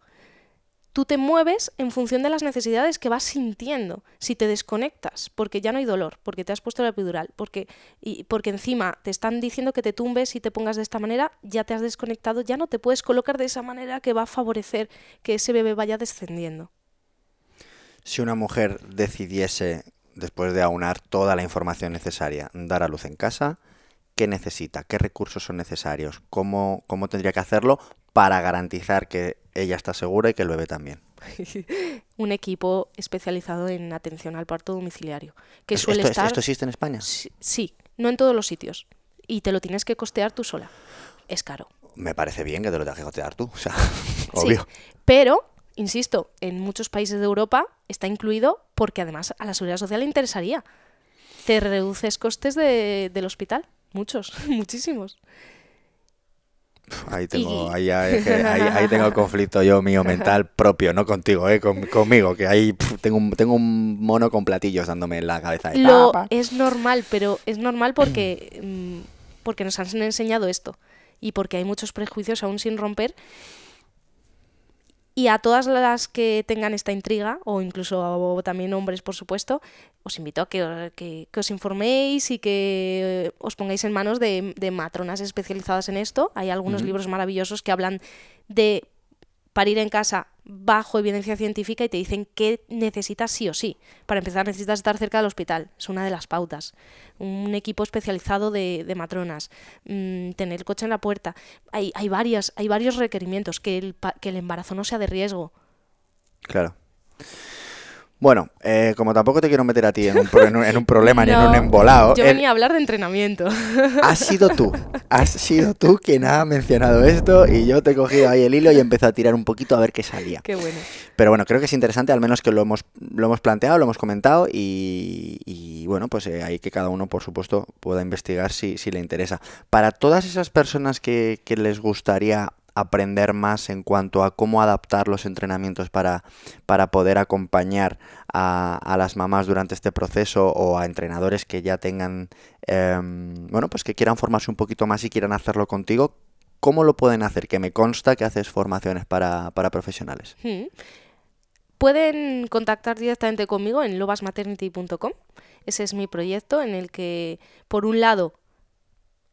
A: Tú te mueves en función de las necesidades que vas sintiendo. Si te desconectas, porque ya no hay dolor, porque te has puesto la epidural, porque, y, porque encima te están diciendo que te tumbes y te pongas de esta manera, ya te has desconectado, ya no te puedes colocar de esa manera que va a favorecer que ese bebé vaya descendiendo.
B: Si una mujer decidiese, después de aunar toda la información necesaria, dar a luz en casa, qué necesita, qué recursos son necesarios, cómo, cómo tendría que hacerlo para garantizar que ella está segura y que el bebé también.
A: un equipo especializado en atención al parto domiciliario. Que esto, suele existe en España? Sí, no en todos los sitios. Y te lo tienes que costear tú sola. Es caro.
B: Me parece bien que te lo tengas que costear tú, o sea, obvio.
A: pero, insisto, en muchos países de Europa está incluido porque además a la seguridad social le interesaría. Te reduces costes del hospital muchos, muchísimos.
B: Ahí tengo, ahí, tengo el conflicto yo mío mental propio, no contigo, eh, conmigo, que ahí tengo, un, tengo un mono con platillos dándome en la cabeza. Eh.
A: es normal, pero es normal porque, mm, porque nos han enseñado esto y porque hay muchos prejuicios aún sin romper y a todas las que tengan esta intriga, o incluso también hombres, por supuesto, os invito a que, os informéis y que os pongáis en manos de, matronas especializadas en esto. Hay algunos libros maravillosos que hablan de para ir en casa bajo evidencia científica y te dicen qué necesitas sí o sí. Para empezar necesitas estar cerca del hospital, es una de las pautas. Un equipo especializado de, matronas, mm, tener el coche en la puerta. Hay, hay, varias, hay varios requerimientos, que el, que el embarazo no sea de riesgo.
B: Claro. Bueno, eh, como tampoco te quiero meter a ti en un, problema ni en un embolado. Yo venía a
A: hablar de entrenamiento. Has sido tú.
B: Has sido tú quien ha mencionado esto y yo te he cogido ahí el hilo y empecé a tirar un poquito a ver qué salía. Qué bueno. Pero bueno, creo que es interesante, al menos que lo hemos, planteado, lo hemos comentado y, bueno, pues eh, ahí que cada uno, por supuesto, pueda investigar si, le interesa. Para todas esas personas que les gustaría aprender más en cuanto a cómo adaptar los entrenamientos para, para poder acompañar a, las mamás durante este proceso o a entrenadores que ya tengan, em, bueno, pues que quieran formarse un poquito más y quieran hacerlo contigo, ¿cómo lo pueden hacer? Que me consta que haces formaciones para, profesionales.
A: Hmm. Pueden contactar directamente conmigo en lobasmaternity.com. Ese es mi proyecto en el que, por un lado,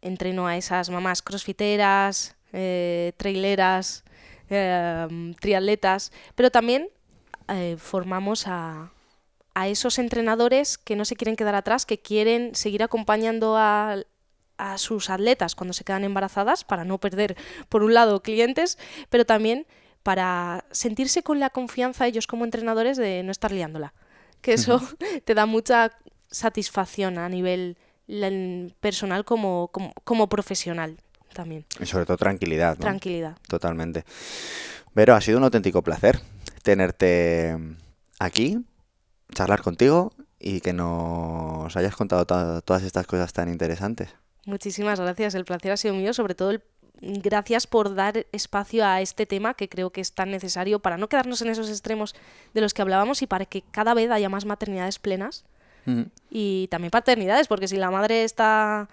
A: entreno a esas mamás crossfiteras, eh, traileras, em, triatletas, pero también eh, formamos a, a, esos entrenadores que no se quieren quedar atrás, que quieren seguir acompañando a, a sus atletas cuando se quedan embarazadas para no perder, por un lado, clientes, pero también para sentirse con la confianza ellos como entrenadores de no estar liándola. Que eso te da mucha satisfacción a nivel personal como profesional también.
B: Y sobre todo tranquilidad. Tranquilidad. Totalmente. Pero ha sido un auténtico placer tenerte aquí, charlar contigo y que nos hayas contado todas estas cosas tan interesantes.
A: Muchísimas gracias, el placer ha sido mío, sobre todo gracias por dar espacio a este tema que creo que es tan necesario para no quedarnos en esos extremos de los que hablábamos y para que cada vez haya más maternidades plenas y también paternidades, porque si la madre está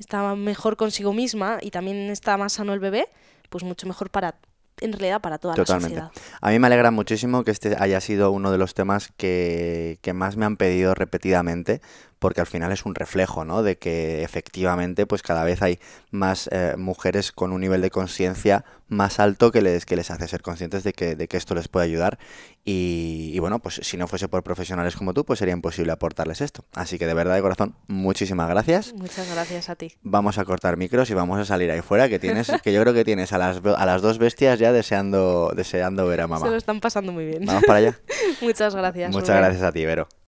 A: estaba mejor consigo misma y también está más sano el bebé, pues mucho mejor para en realidad para toda la sociedad.
B: A mí me alegra muchísimo que este haya sido uno de los temas que, que más me han pedido repetidamente, porque al final es un reflejo, ¿no? De que efectivamente, pues cada vez hay más eh, mujeres con un nivel de conciencia más alto que les, que les hace ser conscientes de que, de que esto les puede ayudar y, bueno, pues si no fuese por profesionales como tú, pues sería imposible aportarles esto. Así que de verdad, de corazón, muchísimas gracias.
A: Muchas gracias a ti.
B: Vamos a cortar micros y vamos a salir ahí fuera, que tienes, que yo creo que tienes a las, a las dos bestias ya deseando, deseando ver a mamá. Se lo
A: están pasando muy bien. Vamos para allá. Muchas gracias. Muchas gracias
B: a ti, Vero.